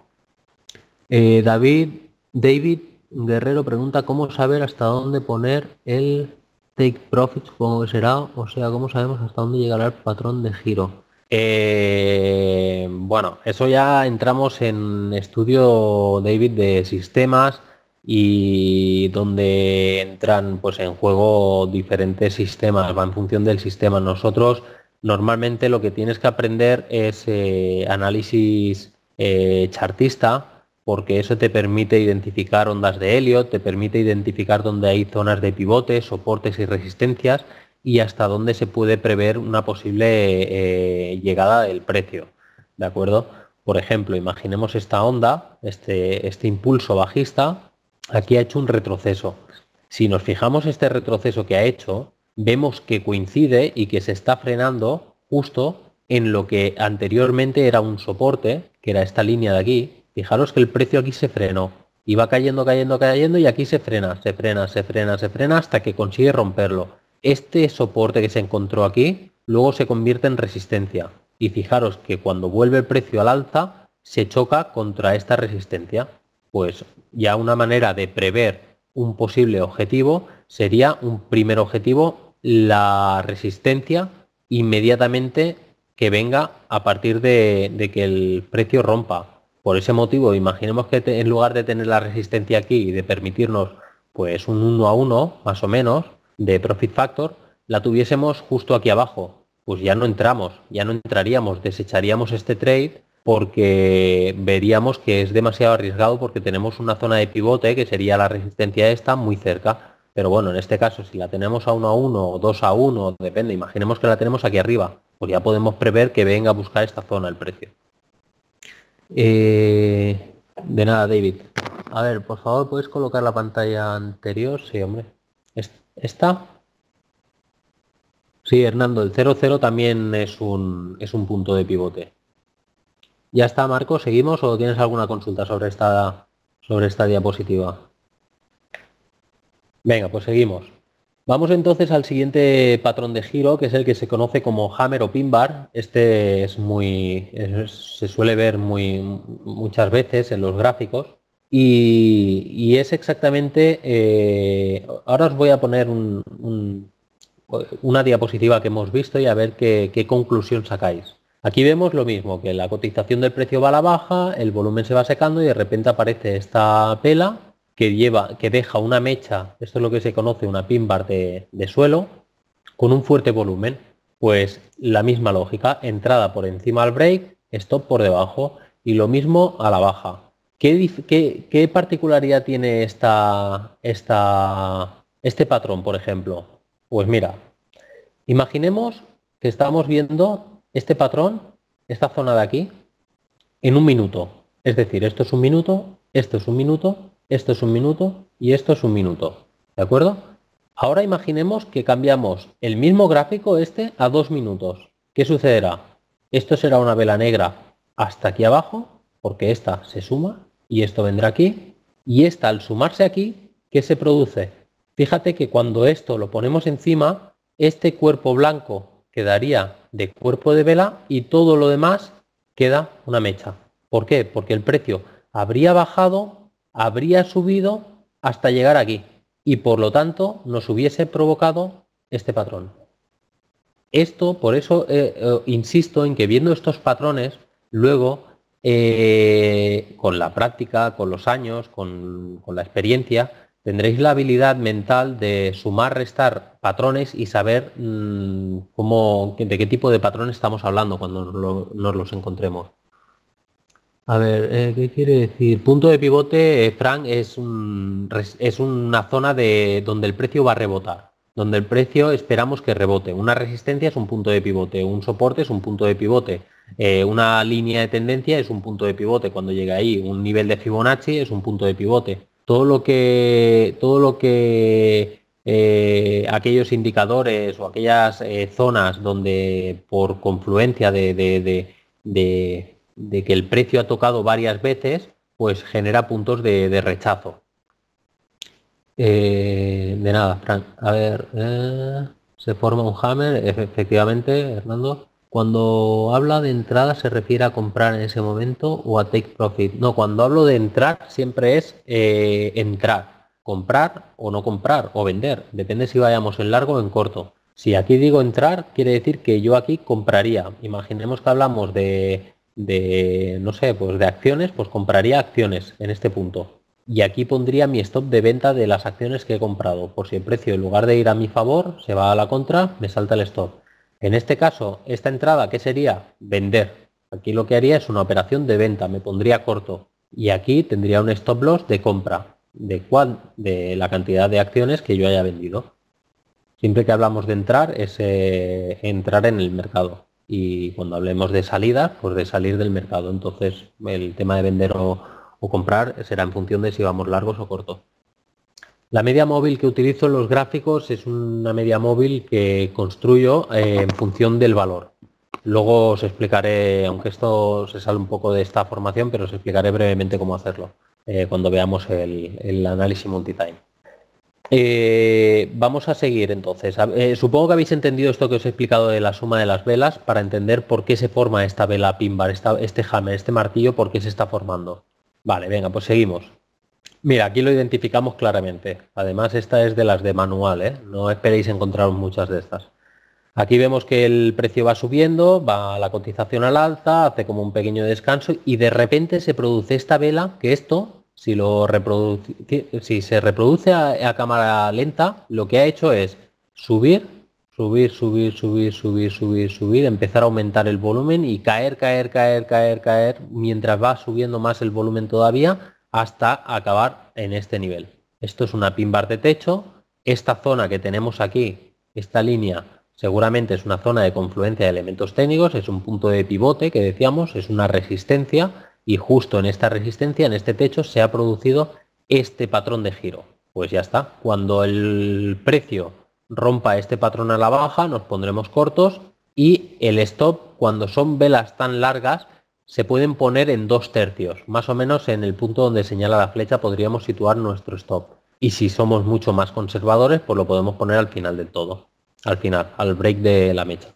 Eh, David, David Guerrero pregunta cómo saber hasta dónde poner el take profit, supongo que será, o sea, cómo sabemos hasta dónde llegará el patrón de giro. Eh, bueno, eso ya entramos en estudio, David, de sistemas y donde entran pues en juego diferentes sistemas, va en función del sistema. Nosotros normalmente lo que tienes que aprender es eh, análisis eh, chartista, porque eso te permite identificar ondas de helio, te permite identificar dónde hay zonas de pivote, soportes y resistencias y hasta dónde se puede prever una posible eh, llegada del precio. ¿De acuerdo? Por ejemplo, imaginemos esta onda, este, este impulso bajista, aquí ha hecho un retroceso. Si nos fijamos este retroceso que ha hecho, vemos que coincide y que se está frenando justo en lo que anteriormente era un soporte, que era esta línea de aquí, Fijaros que el precio aquí se frenó. Y va cayendo, cayendo, cayendo y aquí se frena, se frena, se frena, se frena hasta que consigue romperlo. Este soporte que se encontró aquí luego se convierte en resistencia. Y fijaros que cuando vuelve el precio al alza se choca contra esta resistencia. Pues ya una manera de prever un posible objetivo sería un primer objetivo la resistencia inmediatamente que venga a partir de, de que el precio rompa por ese motivo, imaginemos que en lugar de tener la resistencia aquí y de permitirnos pues un 1 a 1, más o menos, de profit factor, la tuviésemos justo aquí abajo. Pues ya no entramos, ya no entraríamos, desecharíamos este trade porque veríamos que es demasiado arriesgado porque tenemos una zona de pivote que sería la resistencia esta muy cerca. Pero bueno, en este caso, si la tenemos a 1 a 1 o 2 a 1, depende, imaginemos que la tenemos aquí arriba, pues ya podemos prever que venga a buscar esta zona el precio. Eh, de nada, David. A ver, por favor, ¿puedes colocar la pantalla anterior? Sí, hombre. ¿Esta? Sí, Hernando, el 00 también es un, es un punto de pivote. Ya está, Marco, ¿seguimos o tienes alguna consulta sobre esta, sobre esta diapositiva? Venga, pues seguimos. Vamos entonces al siguiente patrón de giro, que es el que se conoce como hammer o pin bar. Este es muy, se suele ver muy, muchas veces en los gráficos y, es exactamente. Eh, ahora os voy a poner una diapositiva que hemos visto y a ver qué, qué conclusión sacáis. Aquí vemos lo mismo, que la cotización del precio va a la baja, el volumen se va secando y de repente aparece esta pela que lleva, que deja una mecha, esto es lo que se conoce una pin bar de, suelo, con un fuerte volumen. Pues la misma lógica, entrada por encima al break, stop por debajo y lo mismo a la baja. ¿Qué, qué, particularidad tiene esta, este patrón, por ejemplo? Pues mira, imaginemos que estamos viendo este patrón, esta zona de aquí, en un minuto. Es decir, esto es un minuto, esto es un minuto esto es un minuto y esto es un minuto. ¿De acuerdo? Ahora imaginemos que cambiamos el mismo gráfico este a dos minutos. ¿Qué sucederá? Esto será una vela negra hasta aquí abajo, porque esta se suma y esto vendrá aquí. Y esta al sumarse aquí, ¿qué se produce? Fíjate que cuando esto lo ponemos encima, este cuerpo blanco quedaría de cuerpo de vela y todo lo demás queda una mecha. ¿Por qué? Porque el precio habría bajado habría subido hasta llegar aquí y por lo tanto nos hubiese provocado este patrón. Esto, por eso eh, eh, insisto en que viendo estos patrones, luego eh, con la práctica, con los años, con, la experiencia, tendréis la habilidad mental de sumar, restar patrones y saber mm, de qué tipo de patrones estamos hablando cuando nos los encontremos. A ver, eh, ¿qué quiere decir? Punto de pivote, eh, Frank, es, es una zona de donde el precio va a rebotar, donde el precio esperamos que rebote. Una resistencia es un punto de pivote, un soporte es un punto de pivote, eh, una línea de tendencia es un punto de pivote cuando llega ahí, un nivel de Fibonacci es un punto de pivote. Todo lo que, todo lo que aquellos indicadores o aquellas zonas donde por confluencia de de que el precio ha tocado varias veces, pues genera puntos de, rechazo. Eh, de nada, Frank A ver, eh, se forma un hammer, efectivamente, Hernando. Cuando habla de entrada se refiere a comprar en ese momento o a take profit. No, cuando hablo de entrar siempre es eh, entrar, comprar o no comprar o vender. Depende si vayamos en largo o en corto. Si aquí digo entrar, quiere decir que yo aquí compraría. Imaginemos que hablamos de de, no sé, pues de acciones, pues compraría acciones en este punto. Y aquí pondría mi stop de venta de las acciones que he comprado. Por si el precio, en lugar de ir a mi favor, se va a la contra, me salta el stop. En este caso, esta entrada, ¿qué sería? Vender. Aquí lo que haría es una operación de venta, me pondría corto. Y aquí tendría un stop loss de compra, de, cuál de la cantidad de acciones que yo haya vendido. Siempre que hablamos de entrar, es eh, entrar en el mercado y cuando hablemos de salida, pues de salir del mercado. Entonces, el tema de vender o, comprar será en función de si vamos largos o cortos. La media móvil que utilizo en los gráficos es una media móvil que construyo eh, en función del valor. Luego os explicaré, aunque esto se sale un poco de esta formación, pero os explicaré brevemente cómo hacerlo eh, cuando veamos el, el análisis time eh, vamos a seguir entonces. Eh, supongo que habéis entendido esto que os he explicado de la suma de las velas para entender por qué se forma esta vela pimbar, este hammer, este martillo, por qué se está formando. Vale, venga, pues seguimos. Mira, aquí lo identificamos claramente. Además, esta es de las de manual, ¿eh? no esperéis encontrar muchas de estas. Aquí vemos que el precio va subiendo, va la cotización al alza, hace como un pequeño descanso y de repente se produce esta vela, que esto si, lo si se reproduce a, a, cámara lenta, lo que ha hecho es subir, subir, subir, subir, subir, subir, subir, empezar a aumentar el volumen y caer, caer, caer, caer, caer, mientras va subiendo más el volumen todavía hasta acabar en este nivel. Esto es una pin bar de techo. Esta zona que tenemos aquí, esta línea, seguramente es una zona de confluencia de elementos técnicos, es un punto de pivote que decíamos, es una resistencia y justo en esta resistencia, en este techo, se ha producido este patrón de giro. Pues ya está. Cuando el precio rompa este patrón a la baja, nos pondremos cortos y el stop, cuando son velas tan largas, se pueden poner en dos tercios. Más o menos en el punto donde señala la flecha podríamos situar nuestro stop. Y si somos mucho más conservadores, pues lo podemos poner al final del todo. Al final, al break de la mecha.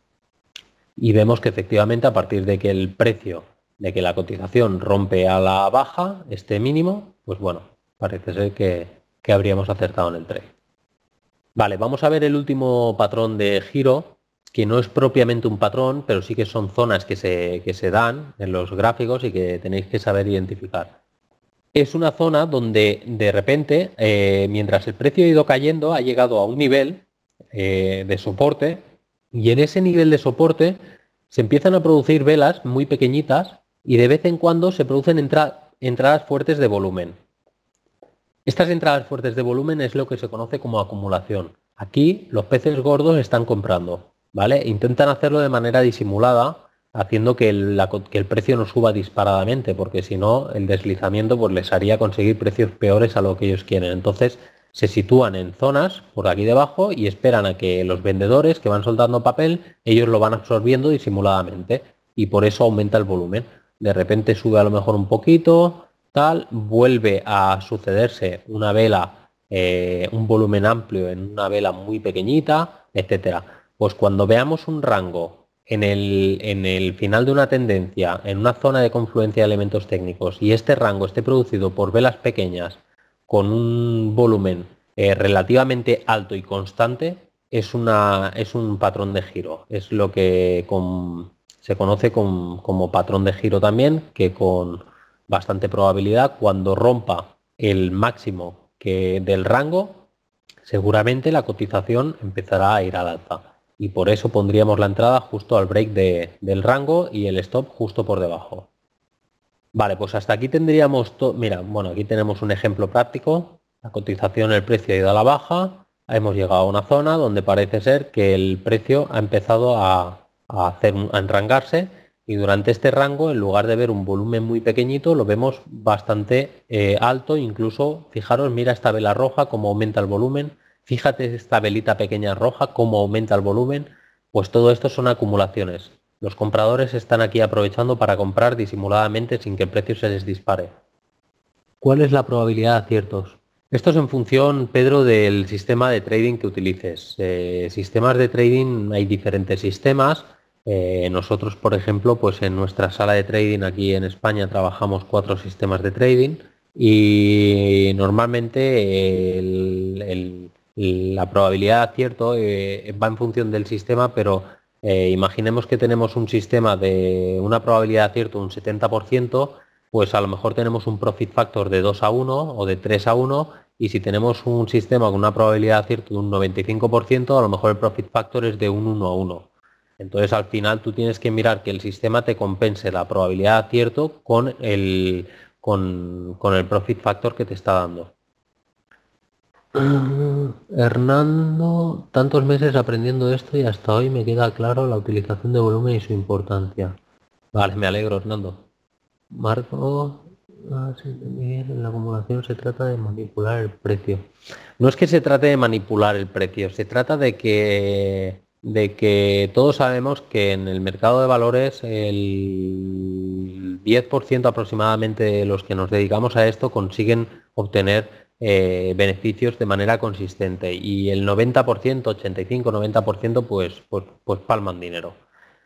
Y vemos que efectivamente a partir de que el precio de que la cotización rompe a la baja este mínimo, pues bueno, parece ser que, que habríamos acertado en el trade. Vale, vamos a ver el último patrón de giro, que no es propiamente un patrón, pero sí que son zonas que se, que se dan en los gráficos y que tenéis que saber identificar. Es una zona donde de repente, eh, mientras el precio ha ido cayendo, ha llegado a un nivel eh, de soporte y en ese nivel de soporte se empiezan a producir velas muy pequeñitas y de vez en cuando se producen entradas fuertes de volumen. Estas entradas fuertes de volumen es lo que se conoce como acumulación. Aquí los peces gordos están comprando, ¿vale? Intentan hacerlo de manera disimulada, haciendo que el, precio no suba disparadamente, porque si no, el deslizamiento pues, les haría conseguir precios peores a lo que ellos quieren. Entonces, se sitúan en zonas por aquí debajo y esperan a que los vendedores que van soltando papel, ellos lo van absorbiendo disimuladamente y por eso aumenta el volumen de repente sube a lo mejor un poquito, tal, vuelve a sucederse una vela, eh, un volumen amplio en una vela muy pequeñita, etcétera. Pues cuando veamos un rango en el, en el final de una tendencia, en una zona de confluencia de elementos técnicos, y este rango esté producido por velas pequeñas con un volumen eh, relativamente alto y constante, es, una, es un patrón de giro. Es lo que con, se conoce como patrón de giro también, que con bastante probabilidad cuando rompa el máximo que del rango, seguramente la cotización empezará a ir al alta. Y por eso pondríamos la entrada justo al break del rango y el stop justo por debajo. Vale, pues hasta aquí tendríamos... Mira, bueno, aquí tenemos un ejemplo práctico. La cotización, el precio ha ido a la baja. Hemos llegado a una zona donde parece ser que el precio ha empezado a, a, hacer, a entrangarse y durante este rango, en lugar de ver un volumen muy pequeñito, lo vemos bastante eh, alto, incluso, fijaros, mira esta vela roja, cómo aumenta el volumen, fíjate esta velita pequeña roja, cómo aumenta el volumen, pues todo esto son acumulaciones. Los compradores están aquí aprovechando para comprar disimuladamente sin que el precio se les dispare. ¿Cuál es la probabilidad de aciertos? Esto es en función, Pedro, del sistema de trading que utilices. Eh, sistemas de trading, hay diferentes sistemas. Eh, nosotros, por ejemplo, pues en nuestra sala de trading aquí en España trabajamos cuatro sistemas de trading y normalmente la probabilidad de acierto eh, va en función del sistema, pero eh, imaginemos que tenemos un sistema de una probabilidad de acierto un 70%, pues a lo mejor tenemos un profit factor de 2 a 1 o de 3 a 1 y si tenemos un sistema con una probabilidad de acierto de un 95%, a lo mejor el profit factor es de un 1 a 1. Entonces al final tú tienes que mirar que el sistema te compense la probabilidad de acierto con el, con, el profit factor que te está dando. Eh, Hernando, tantos meses aprendiendo esto y hasta hoy me queda claro la utilización de volumen y su importancia. Vale, me alegro, Hernando. Marco, ah, la acumulación se trata de manipular el precio. No es que se trate de manipular el precio, se trata de que de que todos sabemos que en el mercado de valores el 10% aproximadamente de los que nos dedicamos a esto consiguen obtener eh, beneficios de manera consistente y el 90%, 85-90% pues, pues, pues, palman dinero.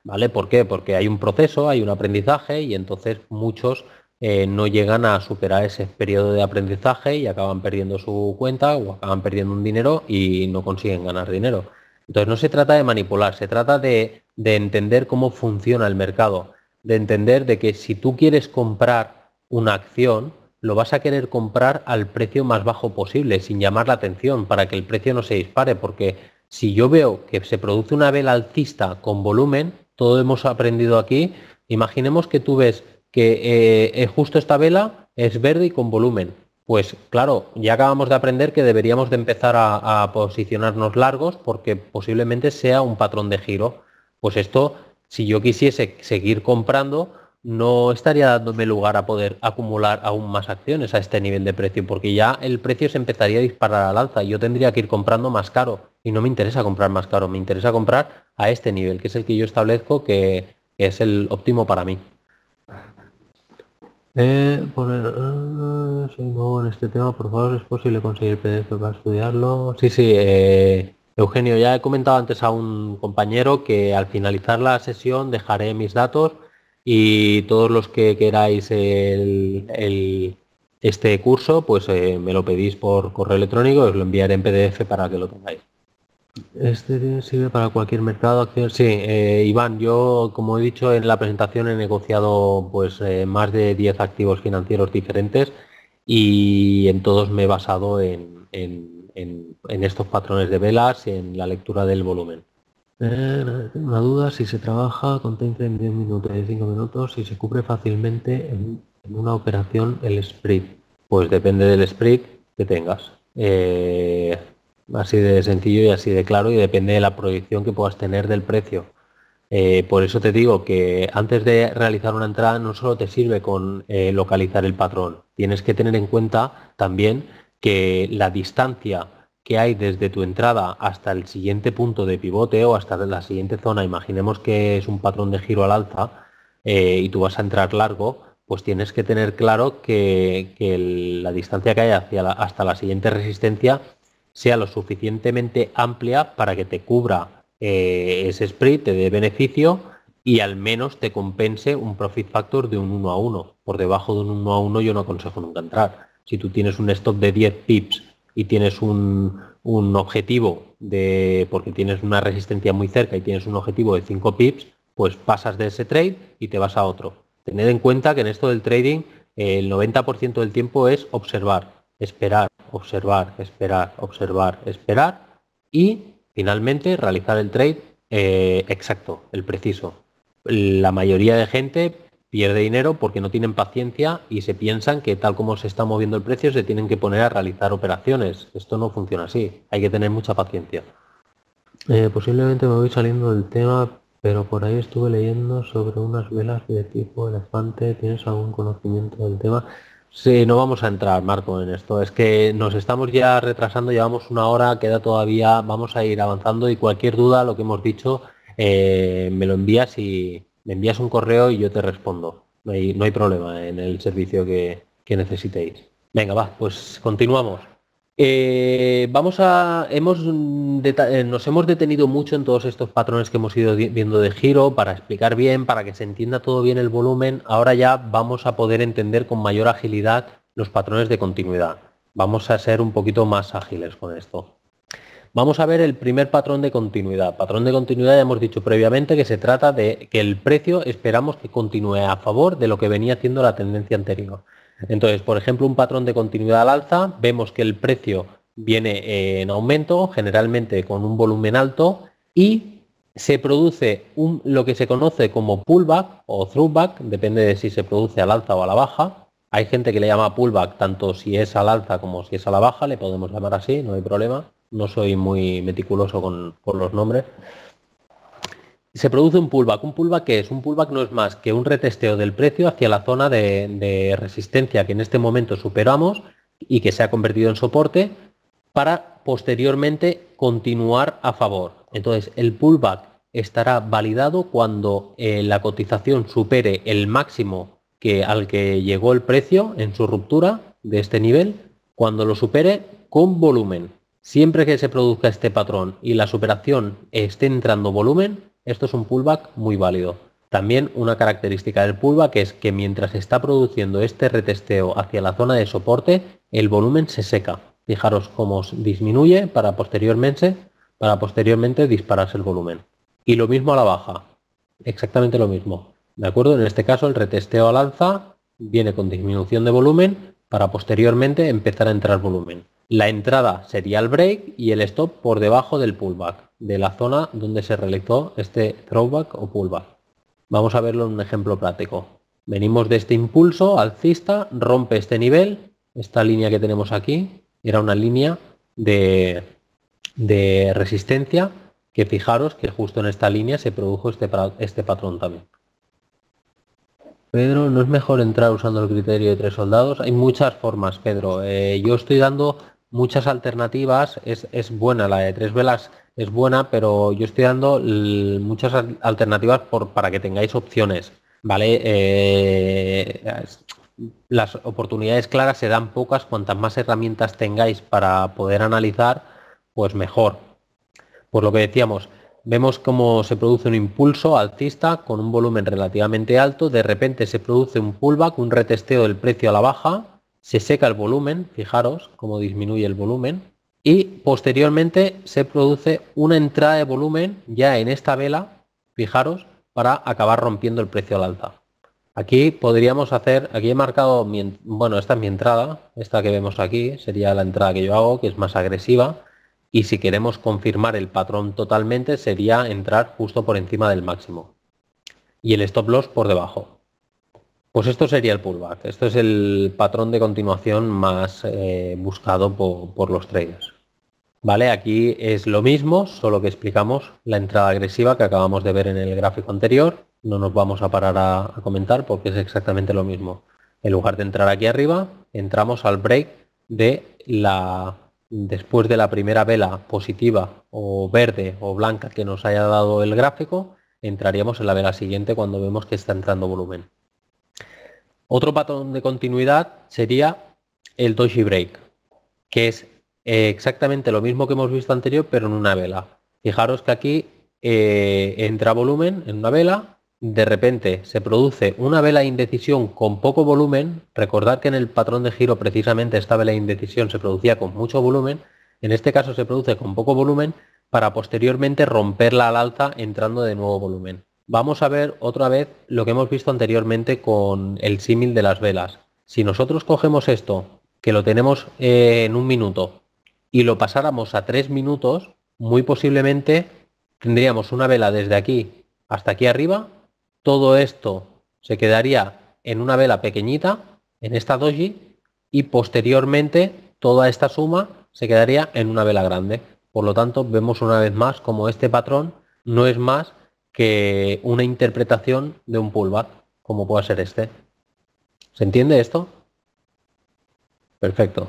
¿Vale? ¿Por qué? Porque hay un proceso, hay un aprendizaje y entonces muchos eh, no llegan a superar ese periodo de aprendizaje y acaban perdiendo su cuenta o acaban perdiendo un dinero y no consiguen ganar dinero. Entonces no se trata de manipular, se trata de, entender cómo funciona el mercado, de entender de que si tú quieres comprar una acción, lo vas a querer comprar al precio más bajo posible, sin llamar la atención, para que el precio no se dispare, porque si yo veo que se produce una vela alcista con volumen, todo hemos aprendido aquí, imaginemos que tú ves que eh, justo esta vela es verde y con volumen. Pues claro, ya acabamos de aprender que deberíamos de empezar a, posicionarnos largos porque posiblemente sea un patrón de giro. Pues esto, si yo quisiese seguir comprando, no estaría dándome lugar a poder acumular aún más acciones a este nivel de precio, porque ya el precio se empezaría a disparar al la alza y yo tendría que ir comprando más caro. Y no me interesa comprar más caro, me interesa comprar a este nivel, que es el que yo establezco que es el óptimo para mí. Eh, por en eh, este tema, por favor, ¿es posible conseguir PDF para estudiarlo? Sí, sí, eh, Eugenio, ya he comentado antes a un compañero que al finalizar la sesión dejaré mis datos y todos los que queráis este curso, pues me lo pedís por correo electrónico y os lo enviaré en PDF para que lo tengáis. Este sirve para cualquier mercado, acción. Sí, eh, Iván, yo como he dicho en la presentación he negociado pues eh, más de 10 activos financieros diferentes y en todos me he basado en, estos patrones de velas, y en la lectura del volumen. Eh, una duda, si se trabaja con en 10 minutos y 5 minutos, si se cubre fácilmente en, una operación el spread. Pues depende del spread que tengas. Así de sencillo y así de claro y depende de la proyección que puedas tener del precio. Eh, por eso te digo que antes de realizar una entrada no solo te sirve con eh, localizar el patrón, tienes que tener en cuenta también que la distancia que hay desde tu entrada hasta el siguiente punto de pivote o hasta la siguiente zona, imaginemos que es un patrón de giro al alza eh, y tú vas a entrar largo, pues tienes que tener claro que, la distancia que hay hasta la siguiente resistencia sea lo suficientemente amplia para que te cubra eh, ese spread, te dé beneficio y al menos te compense un profit factor de un 1 a 1. Por debajo de un 1 a 1 yo no aconsejo nunca entrar. Si tú tienes un stop de 10 pips y tienes un, un objetivo de, porque tienes una resistencia muy cerca y tienes un objetivo de 5 pips, pues pasas de ese trade y te vas a otro. Tened en cuenta que en esto del trading el 90% del tiempo es observar esperar, observar, esperar, observar, esperar y finalmente realizar el trade eh, exacto, el preciso. La mayoría de gente pierde dinero porque no tienen paciencia y se piensan que tal como se está moviendo el precio se tienen que poner a realizar operaciones. Esto no funciona así, hay que tener mucha paciencia. Eh, posiblemente me voy saliendo del tema, pero por ahí estuve leyendo sobre unas velas de tipo elefante. ¿Tienes algún conocimiento del tema? Sí, no vamos a entrar, Marco, en esto. Es que nos estamos ya retrasando, llevamos una hora, queda todavía, vamos a ir avanzando y cualquier duda, lo que hemos dicho, eh, me lo envías y me envías un correo y yo te respondo. No hay, no hay problema en el servicio que, que necesitéis. Venga, va, pues continuamos. Eh, vamos eh, nos hemos detenido mucho en todos estos patrones que hemos ido viendo de giro para explicar bien, para que se entienda todo bien el volumen. Ahora ya vamos a poder entender con mayor agilidad los patrones de continuidad. Vamos a ser un poquito más ágiles con esto. Vamos a ver el primer patrón de continuidad. Patrón de continuidad ya hemos dicho previamente que se trata de que el precio esperamos que continúe a favor de lo que venía haciendo la tendencia anterior. Entonces, por ejemplo, un patrón de continuidad al alza, vemos que el precio viene eh, en aumento, generalmente con un volumen alto, y se produce lo que se conoce como pullback o throughback, depende de si se produce al alza o a la baja. Hay gente que le llama pullback tanto si es al alza como si es a la baja, le podemos llamar así, no hay problema. No soy muy meticuloso con los nombres se produce un pullback. ¿Un pullback qué es? Un pullback no es más que un retesteo del precio hacia la zona de, resistencia que en este momento superamos y que se ha convertido en soporte para posteriormente continuar a favor. Entonces, el pullback estará validado cuando eh, la cotización supere el máximo que, al que llegó el precio en su ruptura de este nivel, cuando lo supere con volumen. Siempre que se produzca este patrón y la superación esté entrando volumen, esto es un pullback muy válido. También una característica del pullback es que mientras está produciendo este retesteo hacia la zona de soporte, el volumen se seca. Fijaros cómo disminuye para posteriormente, para posteriormente dispararse el volumen. Y lo mismo a la baja. Exactamente lo mismo. ¿De acuerdo? En este caso el retesteo al alza viene con disminución de volumen para posteriormente empezar a entrar volumen. La entrada sería el break y el stop por debajo del pullback, de la zona donde se realizó este throwback o pullback. Vamos a verlo en un ejemplo práctico. Venimos de este impulso alcista, rompe este nivel, esta línea que tenemos aquí, era una línea de, resistencia, que fijaros que justo en esta línea se produjo este, este patrón también. Pedro, ¿no es mejor entrar usando el criterio de tres soldados? Hay muchas formas, Pedro. Eh, yo estoy dando muchas alternativas, es, buena la de tres velas, es buena, pero yo estoy dando muchas alternativas por, para que tengáis opciones, ¿vale? Eh, las oportunidades claras se dan pocas, cuantas más herramientas tengáis para poder analizar, pues mejor. Por lo que decíamos, vemos cómo se produce un impulso alcista con un volumen relativamente alto, de repente se produce un pullback, un retesteo del precio a la baja, se seca el volumen, fijaros cómo disminuye el volumen, y posteriormente se produce una entrada de volumen ya en esta vela, fijaros, para acabar rompiendo el precio al alza. Aquí podríamos hacer, aquí he marcado, bueno, esta es mi entrada, esta que vemos aquí sería la entrada que yo hago, que es más agresiva, y si queremos confirmar el patrón totalmente sería entrar justo por encima del máximo y el stop loss por debajo. Pues esto sería el pullback. Esto es el patrón de continuación más eh, buscado por, los traders. Vale, aquí es lo mismo, solo que explicamos la entrada agresiva que acabamos de ver en el gráfico anterior. No nos vamos a parar a, a comentar porque es exactamente lo mismo. En lugar de entrar aquí arriba, entramos al break de la después de la primera vela positiva o verde o blanca que nos haya dado el gráfico, entraríamos en la vela siguiente cuando vemos que está entrando volumen. Otro patrón de continuidad sería el doji break, que es eh, exactamente lo mismo que hemos visto anterior, pero en una vela. Fijaros que aquí eh, entra volumen en una vela, de repente se produce una vela indecisión con poco volumen, recordad que en el patrón de giro precisamente esta vela indecisión se producía con mucho volumen, en este caso se produce con poco volumen para posteriormente romperla al alta entrando de nuevo volumen vamos a ver otra vez lo que hemos visto anteriormente con el símil de las velas. Si nosotros cogemos esto, que lo tenemos eh, en un minuto, y lo pasáramos a tres minutos, muy posiblemente tendríamos una vela desde aquí hasta aquí arriba, todo esto se quedaría en una vela pequeñita, en esta doji, y posteriormente toda esta suma se quedaría en una vela grande. Por lo tanto, vemos una vez más como este patrón no es más que una interpretación de un pullback, como pueda ser este. ¿Se entiende esto? Perfecto.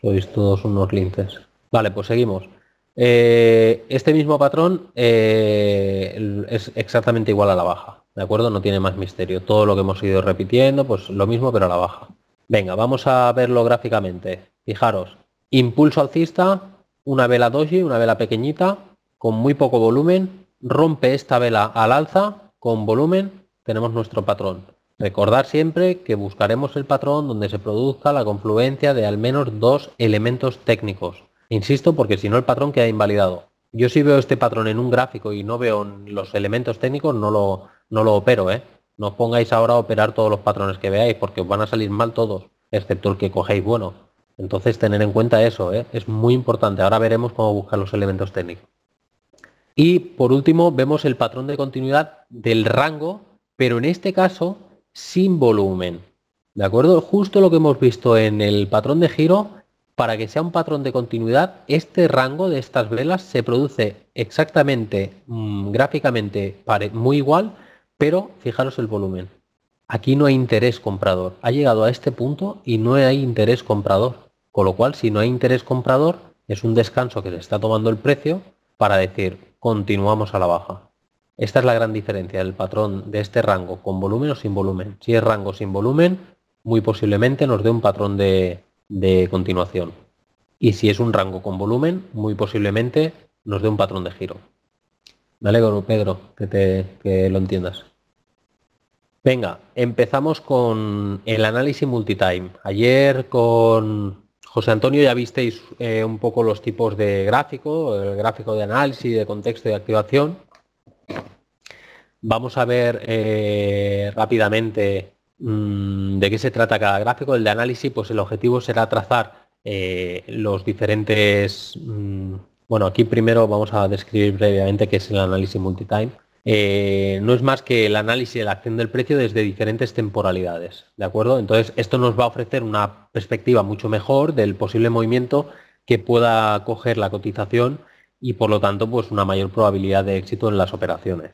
Sois todos unos linces. Vale, pues seguimos. Eh, este mismo patrón eh, es exactamente igual a la baja, ¿de acuerdo? No tiene más misterio. Todo lo que hemos ido repitiendo, pues lo mismo, pero a la baja. Venga, vamos a verlo gráficamente. Fijaros, impulso alcista, una vela doji, una vela pequeñita, con muy poco volumen, rompe esta vela al alza con volumen, tenemos nuestro patrón. Recordar siempre que buscaremos el patrón donde se produzca la confluencia de al menos dos elementos técnicos. Insisto, porque si no el patrón queda invalidado. Yo si veo este patrón en un gráfico y no veo los elementos técnicos, no lo, no lo opero. ¿eh? No os pongáis ahora a operar todos los patrones que veáis, porque os van a salir mal todos, excepto el que cogéis bueno. Entonces tener en cuenta eso, ¿eh? es muy importante. Ahora veremos cómo buscar los elementos técnicos. Y por último, vemos el patrón de continuidad del rango, pero en este caso sin volumen. ¿De acuerdo? Justo lo que hemos visto en el patrón de giro, para que sea un patrón de continuidad, este rango de estas velas se produce exactamente mm, gráficamente muy igual, pero fijaros el volumen. Aquí no hay interés comprador. Ha llegado a este punto y no hay interés comprador. Con lo cual, si no hay interés comprador, es un descanso que se está tomando el precio para decir continuamos a la baja. Esta es la gran diferencia del patrón de este rango con volumen o sin volumen. Si es rango sin volumen, muy posiblemente nos dé un patrón de, continuación. Y si es un rango con volumen, muy posiblemente nos dé un patrón de giro. Me alegro, Pedro, que, te, lo entiendas. Venga, empezamos con el análisis multi-time. Ayer con José Antonio, ya visteis eh, un poco los tipos de gráfico, el gráfico de análisis, de contexto y de activación. Vamos a ver eh, rápidamente mm, de qué se trata cada gráfico. El de análisis, pues el objetivo será trazar eh, los diferentes... Mm, bueno, aquí primero vamos a describir brevemente qué es el análisis multitime. Eh, no es más que el análisis de la acción del precio desde diferentes temporalidades, ¿de acuerdo? Entonces, esto nos va a ofrecer una perspectiva mucho mejor del posible movimiento que pueda coger la cotización y, por lo tanto, pues una mayor probabilidad de éxito en las operaciones.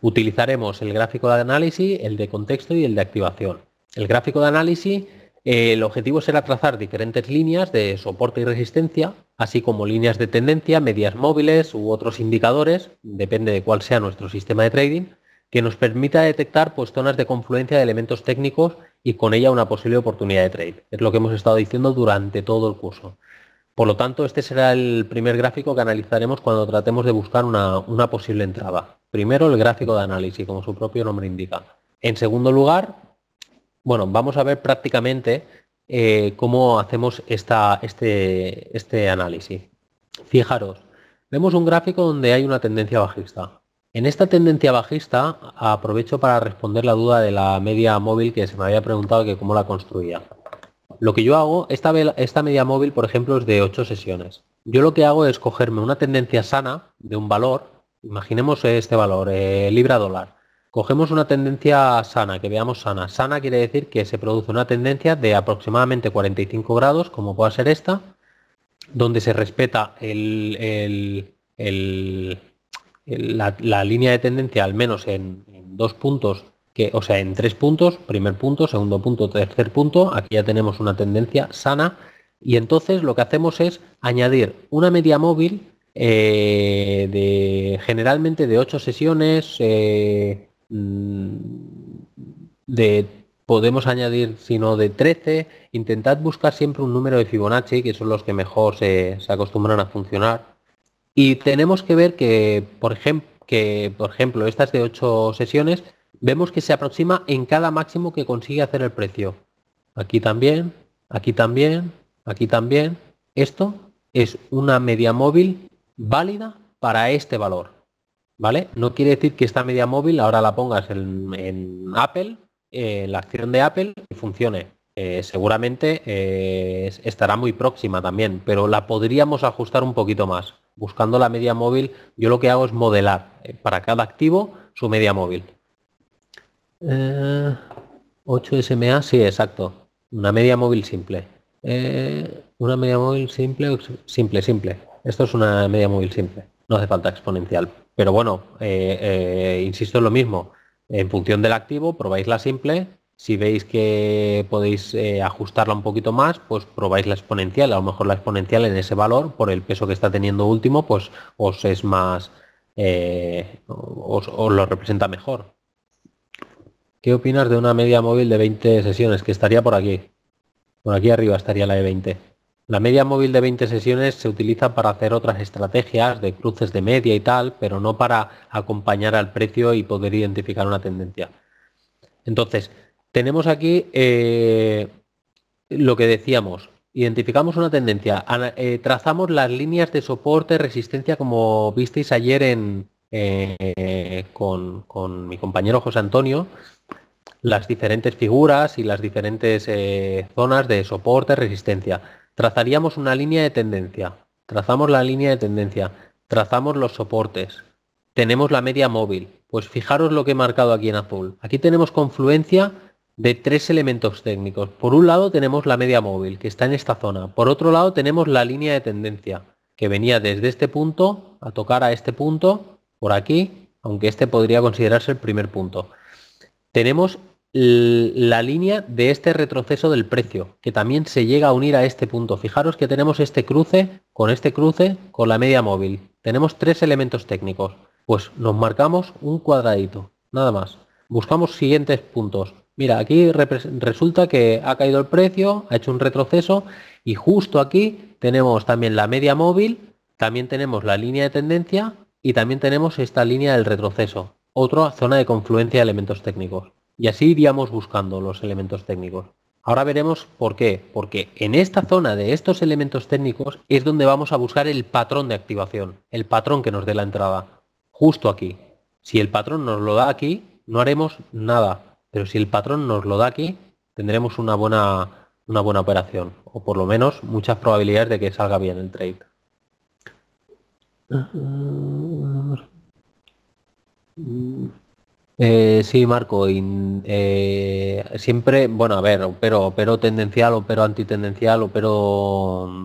Utilizaremos el gráfico de análisis, el de contexto y el de activación. El gráfico de análisis eh, el objetivo será trazar diferentes líneas de soporte y resistencia, así como líneas de tendencia, medias móviles u otros indicadores, depende de cuál sea nuestro sistema de trading, que nos permita detectar pues, zonas de confluencia de elementos técnicos y con ella una posible oportunidad de trade. Es lo que hemos estado diciendo durante todo el curso. Por lo tanto, este será el primer gráfico que analizaremos cuando tratemos de buscar una, una posible entrada. Primero, el gráfico de análisis, como su propio nombre indica. En segundo lugar, bueno, vamos a ver prácticamente eh, cómo hacemos este, este análisis. Fijaros, vemos un gráfico donde hay una tendencia bajista. En esta tendencia bajista aprovecho para responder la duda de la media móvil que se me había preguntado que cómo la construía. Lo que yo hago, esta, media móvil por ejemplo es de 8 sesiones. Yo lo que hago es cogerme una tendencia sana de un valor, imaginemos este valor, eh, libra dólar. Cogemos una tendencia sana, que veamos sana. Sana quiere decir que se produce una tendencia de aproximadamente 45 grados, como pueda ser esta, donde se respeta la, línea de tendencia al menos en, dos puntos que, o sea, en tres puntos, primer punto, segundo punto, tercer punto, aquí ya tenemos una tendencia sana y entonces lo que hacemos es añadir una media móvil eh, de generalmente de ocho sesiones, eh, Mm, de podemos añadir sino de 13. Intentad buscar siempre un número de Fibonacci, que son los que mejor se, acostumbran a funcionar. Y tenemos que ver que por, que, por ejemplo, estas de 8 sesiones, vemos que se aproxima en cada máximo que consigue hacer el precio. Aquí también, aquí también, aquí también. Esto es una media móvil válida para este valor. No quiere decir que esta media móvil ahora la pongas en, Apple, la acción de Apple, y funcione. Eh, seguramente eh, estará muy próxima también, pero la podríamos ajustar un poquito más. Buscando la media móvil, yo lo que hago es modelar eh, para cada activo su media móvil. 8 SMA, sí, exacto. Una media móvil simple. una media móvil simple, simple, simple. Esto es una media móvil simple. No hace falta exponencial. Pero bueno, eh, eh, insisto en lo mismo. En función del activo, probáis la simple. Si veis que podéis eh, ajustarla un poquito más, pues probáis la exponencial. A lo mejor la exponencial en ese valor, por el peso que está teniendo último, pues os es más, os, os lo representa mejor. ¿Qué opinas de una media móvil de 20 sesiones? Que estaría por aquí. Por aquí arriba estaría la de 20. La media móvil de 20 sesiones se utiliza para hacer otras estrategias de cruces de media y tal, pero no para acompañar al precio y poder identificar una tendencia. Entonces, tenemos aquí eh, lo que decíamos, identificamos una tendencia, eh, trazamos las líneas de soporte, resistencia, como visteis ayer eh, con, con, mi compañero José Antonio, las diferentes figuras y las diferentes zonas de soporte, resistencia trazaríamos una línea de tendencia, trazamos la línea de tendencia, trazamos los soportes, tenemos la media móvil. Pues fijaros lo que he marcado aquí en azul. Aquí tenemos confluencia de tres elementos técnicos. Por un lado tenemos la media móvil, que está en esta zona. Por otro lado tenemos la línea de tendencia, que venía desde este punto a tocar a este punto, por aquí, aunque este podría considerarse el primer punto. Tenemos la línea de este retroceso del precio, que también se llega a unir a este punto. Fijaros que tenemos este cruce con este cruce con la media móvil. Tenemos tres elementos técnicos. Pues nos marcamos un cuadradito, nada más. Buscamos siguientes puntos. Mira, aquí resulta que ha caído el precio, ha hecho un retroceso y justo aquí tenemos también la media móvil, también tenemos la línea de tendencia y también tenemos esta línea del retroceso. Otra zona de confluencia de elementos técnicos. Y así iríamos buscando los elementos técnicos. Ahora veremos por qué. Porque en esta zona de estos elementos técnicos es donde vamos a buscar el patrón de activación, el patrón que nos dé la entrada. Justo aquí. Si el patrón nos lo da aquí, no haremos nada. Pero si el patrón nos lo da aquí, tendremos una buena, una buena operación. O por lo menos muchas probabilidades de que salga bien el trade. Eh, sí, Marco, eh, siempre, bueno, a ver, pero, opero tendencial, opero antitendencial, pero,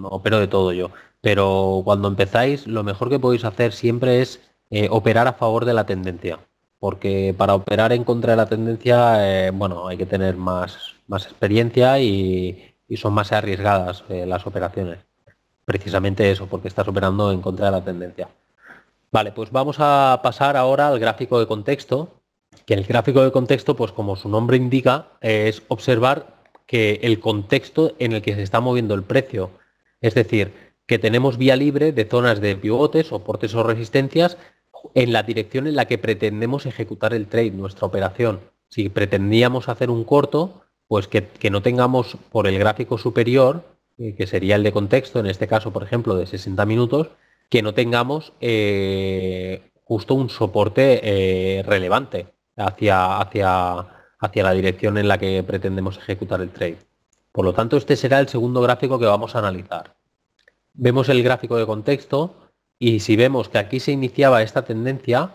opero de todo yo. Pero cuando empezáis, lo mejor que podéis hacer siempre es eh, operar a favor de la tendencia. Porque para operar en contra de la tendencia, bueno, hay que tener más, experiencia y son más arriesgadas las operaciones. Precisamente eso, porque estás operando en contra de la tendencia. Vale, pues vamos a pasar ahora al gráfico de contexto, el gráfico de contexto, pues como su nombre indica, es observar que el contexto en el que se está moviendo el precio. Es decir, que tenemos vía libre de zonas de pivotes, soportes o resistencias en la dirección en la que pretendemos ejecutar el trade, nuestra operación. Si pretendíamos hacer un corto, pues que, no tengamos por el gráfico superior, eh, que sería el de contexto, en este caso, por ejemplo, de 60 minutos, que no tengamos eh, justo un soporte eh, relevante hacia, hacia, hacia la dirección en la que pretendemos ejecutar el trade. Por lo tanto, este será el segundo gráfico que vamos a analizar. Vemos el gráfico de contexto y si vemos que aquí se iniciaba esta tendencia,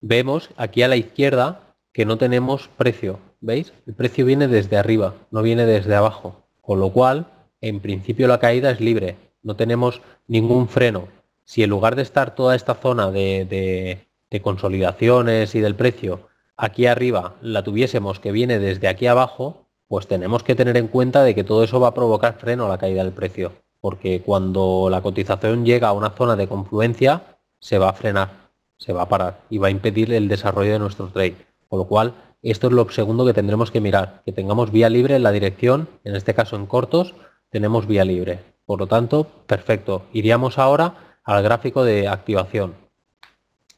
vemos aquí a la izquierda que no tenemos precio. ¿Veis? El precio viene desde arriba, no viene desde abajo. Con lo cual, en principio la caída es libre. No tenemos ningún freno. Si en lugar de estar toda esta zona de, de consolidaciones y del precio aquí arriba la tuviésemos que viene desde aquí abajo, pues tenemos que tener en cuenta de que todo eso va a provocar freno a la caída del precio, porque cuando la cotización llega a una zona de confluencia, se va a frenar, se va a parar y va a impedir el desarrollo de nuestro trade. Con lo cual, esto es lo segundo que tendremos que mirar, que tengamos vía libre en la dirección, en este caso en cortos, tenemos vía libre. Por lo tanto, perfecto. Iríamos ahora al gráfico de activación.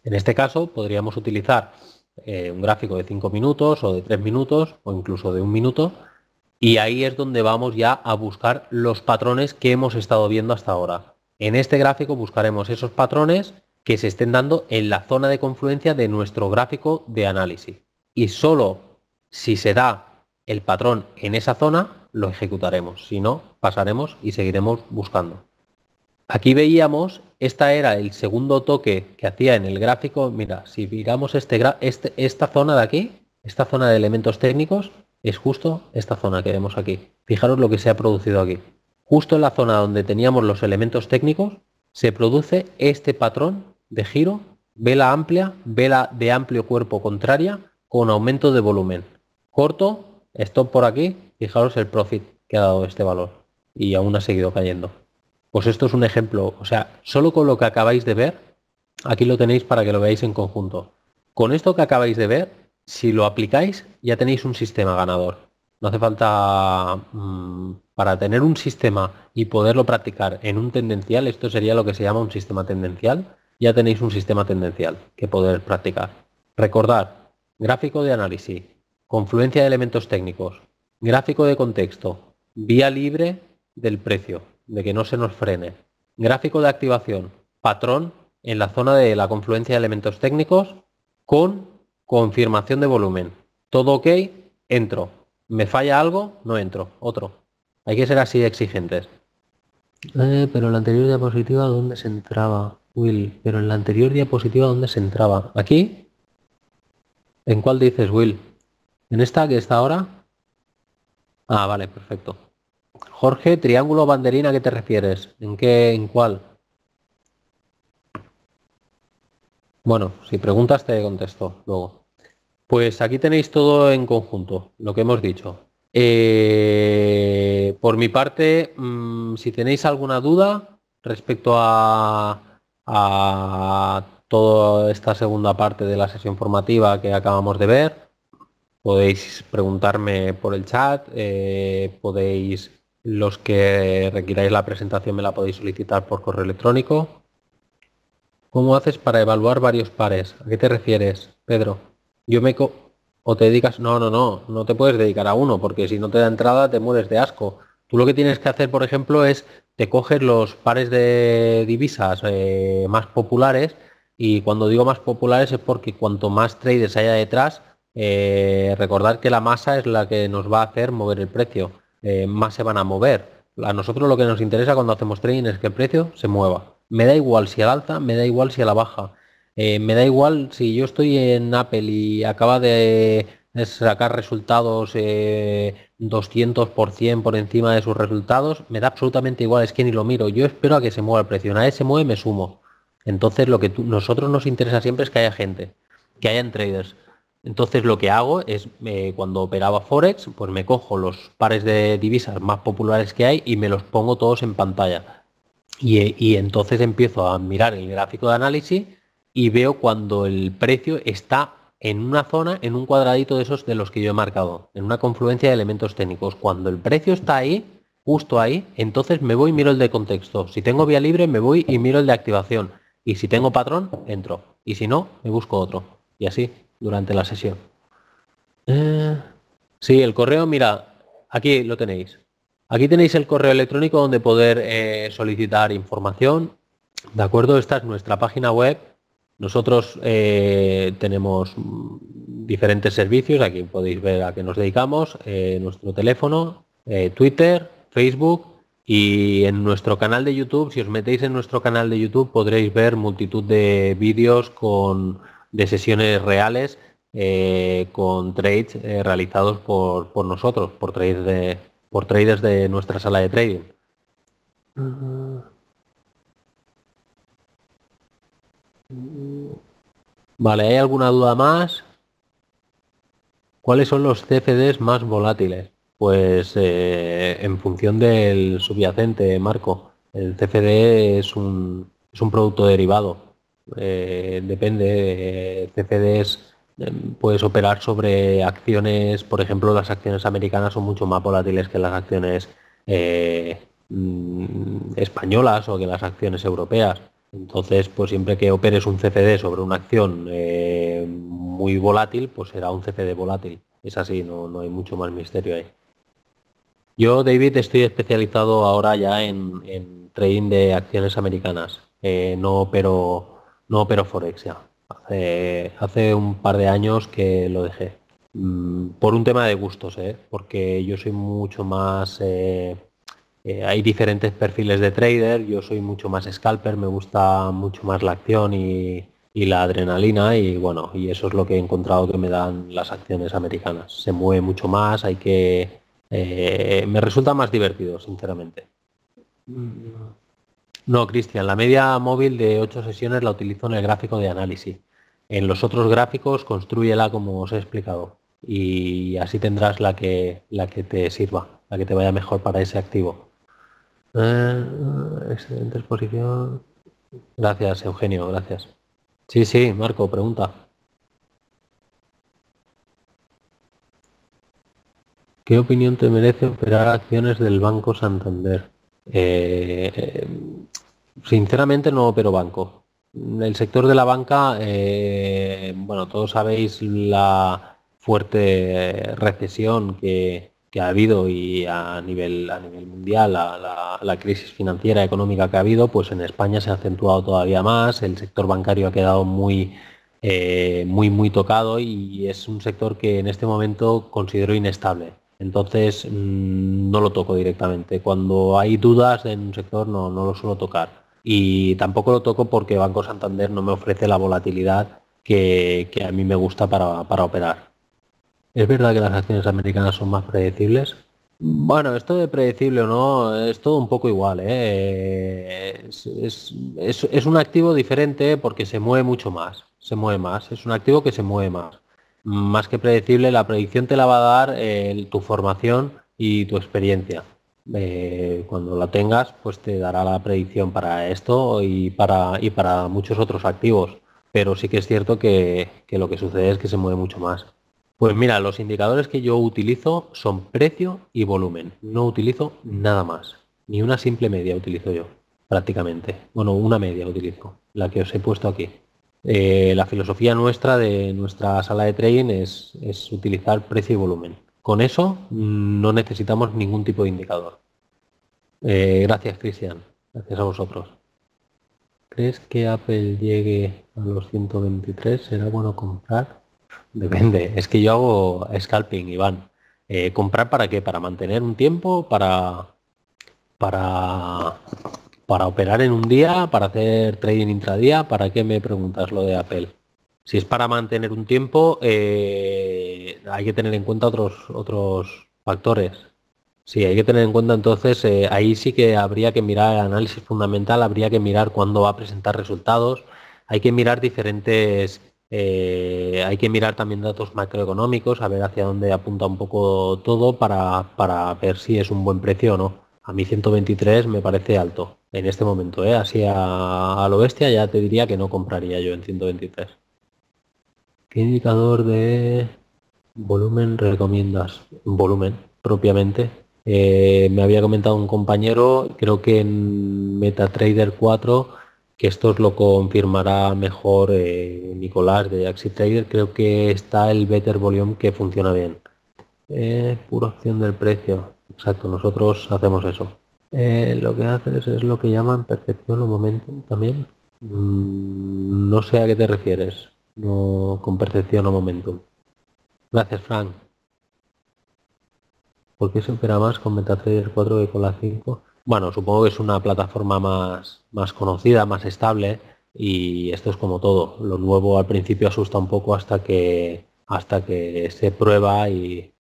En este caso, podríamos utilizar eh, un gráfico de 5 minutos o de 3 minutos o incluso de un minuto. Y ahí es donde vamos ya a buscar los patrones que hemos estado viendo hasta ahora. En este gráfico buscaremos esos patrones que se estén dando en la zona de confluencia de nuestro gráfico de análisis. Y solo si se da el patrón en esa zona, lo ejecutaremos. Si no, pasaremos y seguiremos buscando. Aquí veíamos, esta era el segundo toque que hacía en el gráfico. Mira, si miramos este este, esta zona de aquí, esta zona de elementos técnicos, es justo esta zona que vemos aquí. Fijaros lo que se ha producido aquí. Justo en la zona donde teníamos los elementos técnicos, se produce este patrón de giro, vela amplia, vela de amplio cuerpo contraria, con aumento de volumen. Corto, stop por aquí, fijaros el profit que ha dado este valor. Y aún ha seguido cayendo. Pues esto es un ejemplo. O sea, solo con lo que acabáis de ver, aquí lo tenéis para que lo veáis en conjunto. Con esto que acabáis de ver, si lo aplicáis, ya tenéis un sistema ganador. No hace falta, mm, para tener un sistema y poderlo practicar en un tendencial, esto sería lo que se llama un sistema tendencial, ya tenéis un sistema tendencial que poder practicar. Recordar, gráfico de análisis, confluencia de elementos técnicos, gráfico de contexto, vía libre del precio de que no se nos frene. Gráfico de activación, patrón en la zona de la confluencia de elementos técnicos con confirmación de volumen. Todo ok, entro. ¿Me falla algo? No entro. Otro. Hay que ser así exigentes. Eh, pero en la anterior diapositiva, ¿dónde se entraba? Will, pero en la anterior diapositiva, ¿dónde se entraba? ¿Aquí? ¿En cuál dices, Will? ¿En esta que está ahora? Ah, vale, perfecto. Jorge, triángulo banderina, ¿a qué te refieres? ¿En qué, en cuál? Bueno, si preguntas te contesto luego. Pues aquí tenéis todo en conjunto, lo que hemos dicho. Eh, por mi parte, mm, si tenéis alguna duda respecto a, toda esta segunda parte de la sesión formativa que acabamos de ver, podéis preguntarme por el chat, eh, podéis los que requiráis la presentación me la podéis solicitar por correo electrónico. ¿Cómo haces para evaluar varios pares? ¿A qué te refieres, Pedro? Yo me co o te dedicas, no, no, no, no te puedes dedicar a uno, porque si no te da entrada te mueres de asco. Tú lo que tienes que hacer, por ejemplo, es te coges los pares de divisas eh, más populares y cuando digo más populares es porque cuanto más traders haya detrás, eh, recordad recordar que la masa es la que nos va a hacer mover el precio. Eh, más se van a mover. A nosotros lo que nos interesa cuando hacemos trading es que el precio se mueva. Me da igual si al alza, me da igual si a la baja. Eh, me da igual si yo estoy en Apple y acaba de sacar resultados 200% eh, por encima de sus resultados, me da absolutamente igual, es que ni lo miro. Yo espero a que se mueva el precio. Una vez se mueve, me sumo. Entonces lo que a nosotros nos interesa siempre es que haya gente, que hayan traders. Entonces lo que hago es, eh, cuando operaba Forex, pues me cojo los pares de divisas más populares que hay y me los pongo todos en pantalla. Y, y entonces empiezo a mirar el gráfico de análisis y veo cuando el precio está en una zona, en un cuadradito de esos de los que yo he marcado, en una confluencia de elementos técnicos. Cuando el precio está ahí, justo ahí, entonces me voy y miro el de contexto. Si tengo vía libre, me voy y miro el de activación. Y si tengo patrón, entro. Y si no, me busco otro. Y así durante la sesión. Eh, sí, el correo, mira, aquí lo tenéis. Aquí tenéis el correo electrónico donde poder eh, solicitar información. De acuerdo, esta es nuestra página web. Nosotros eh, tenemos diferentes servicios, aquí podéis ver a qué nos dedicamos, nuestro teléfono, Twitter, Facebook y en nuestro canal de YouTube, si os metéis en nuestro canal de YouTube podréis ver multitud de vídeos con de sesiones reales eh, con trades eh, realizados por, por, nosotros, por, trades de, por traders de nuestra sala de trading. Vale, ¿hay alguna duda más? ¿Cuáles son los CFDs más volátiles? Pues eh, en función del subyacente, Marco. El CFD es un, es un producto derivado eh, depende, eh, CFDs eh, puedes operar sobre acciones, por ejemplo, las acciones americanas son mucho más volátiles que las acciones eh, mm, españolas o que las acciones europeas. Entonces, pues siempre que operes un CCD sobre una acción muy volátil, pues será un CCD volátil. Es así, no, hay mucho más misterio ahí. Yo, David, estoy especializado ahora ya en, trading de acciones americanas. no pero no, pero Forex ya. Hace, hace un par de años que lo dejé. Mm, por un tema de gustos, ¿eh? porque yo soy mucho más... Eh, eh, hay diferentes perfiles de trader, yo soy mucho más scalper, me gusta mucho más la acción y, la adrenalina y bueno, y eso es lo que he encontrado que me dan las acciones americanas. Se mueve mucho más, hay que... me resulta más divertido, sinceramente. Mm, no, Cristian, la media móvil de ocho sesiones la utilizo en el gráfico de análisis. En los otros gráficos construyela como os he explicado y así tendrás la que, la que te sirva, la que te vaya mejor para ese activo. Eh, excelente exposición. Gracias, Eugenio, gracias. Sí, sí, Marco, pregunta. ¿Qué opinión te merece operar acciones del Banco Santander? Eh, eh Sinceramente no opero banco. El sector de la banca, eh, bueno, todos sabéis la fuerte recesión que, ha habido y a nivel, a nivel mundial, la, la, crisis financiera económica que ha habido, pues en España se ha acentuado todavía más, el sector bancario ha quedado muy, eh, muy, muy tocado y es un sector que en este momento considero inestable. Entonces mm, no lo toco directamente. Cuando hay dudas en un sector no lo suelo tocar y tampoco lo toco porque Banco Santander no me ofrece la volatilidad que, a mí me gusta para, operar. ¿Es verdad que las acciones americanas son más predecibles? Bueno, esto de predecible o no es todo un poco igual. ¿eh? Es, un activo diferente porque se mueve mucho más. Se mueve más. Es un activo que se mueve más. Más que predecible, la predicción te la va a dar eh, tu formación y tu experiencia eh, cuando la tengas, pues te dará la predicción para esto y para, y para muchos otros activos. Pero sí que es cierto que, lo que sucede es que se mueve mucho más. Pues mira, los indicadores que yo utilizo son precio y volumen. No utilizo nada más. Ni una simple media utilizo yo, prácticamente. Bueno, una media utilizo, la que os he puesto aquí. Eh, la filosofía nuestra de nuestra sala de trading es, es utilizar precio y volumen. Con eso mm, no necesitamos ningún tipo de indicador. Eh, gracias, Cristian. Gracias a vosotros. ¿Crees que Apple llegue a los 123? ¿Será bueno comprar? Depende. Es que yo hago scalping, Iván. Eh, ¿Comprar para qué? ¿Para mantener un tiempo? ¿Para, para, para operar en un día? ¿Para hacer trading intradía? ¿Para qué me preguntas lo de Apple? si es para mantener un tiempo, eh, hay que tener en cuenta otros, otros factores. Sí, hay que tener en cuenta entonces, eh, ahí sí que habría que mirar el análisis fundamental, habría que mirar cuándo va a presentar resultados, hay que mirar diferentes, eh, hay que mirar también datos macroeconómicos, a ver hacia dónde apunta un poco todo para, ver si es un buen precio o no. A mí 123 me parece alto en este momento, así a lo bestia ya te diría que no compraría yo en 123 indicador de volumen recomiendas? Volumen, propiamente. Eh, me había comentado un compañero, creo que en MetaTrader 4, que esto lo confirmará mejor eh, Nicolás de Trader, creo que está el Better Volume que funciona bien. Eh, pura opción del precio. Exacto, nosotros hacemos eso. Eh, lo que haces es, lo que llaman percepción o momento también. Mm, no sé a qué te refieres no con percepción o momento. Gracias, Frank. ¿Por qué se opera más con MetaTrader 4 que con la 5? Bueno, supongo que es una plataforma más, más conocida, más estable y esto es como todo. Lo nuevo al principio asusta un poco hasta que, hasta que se prueba y,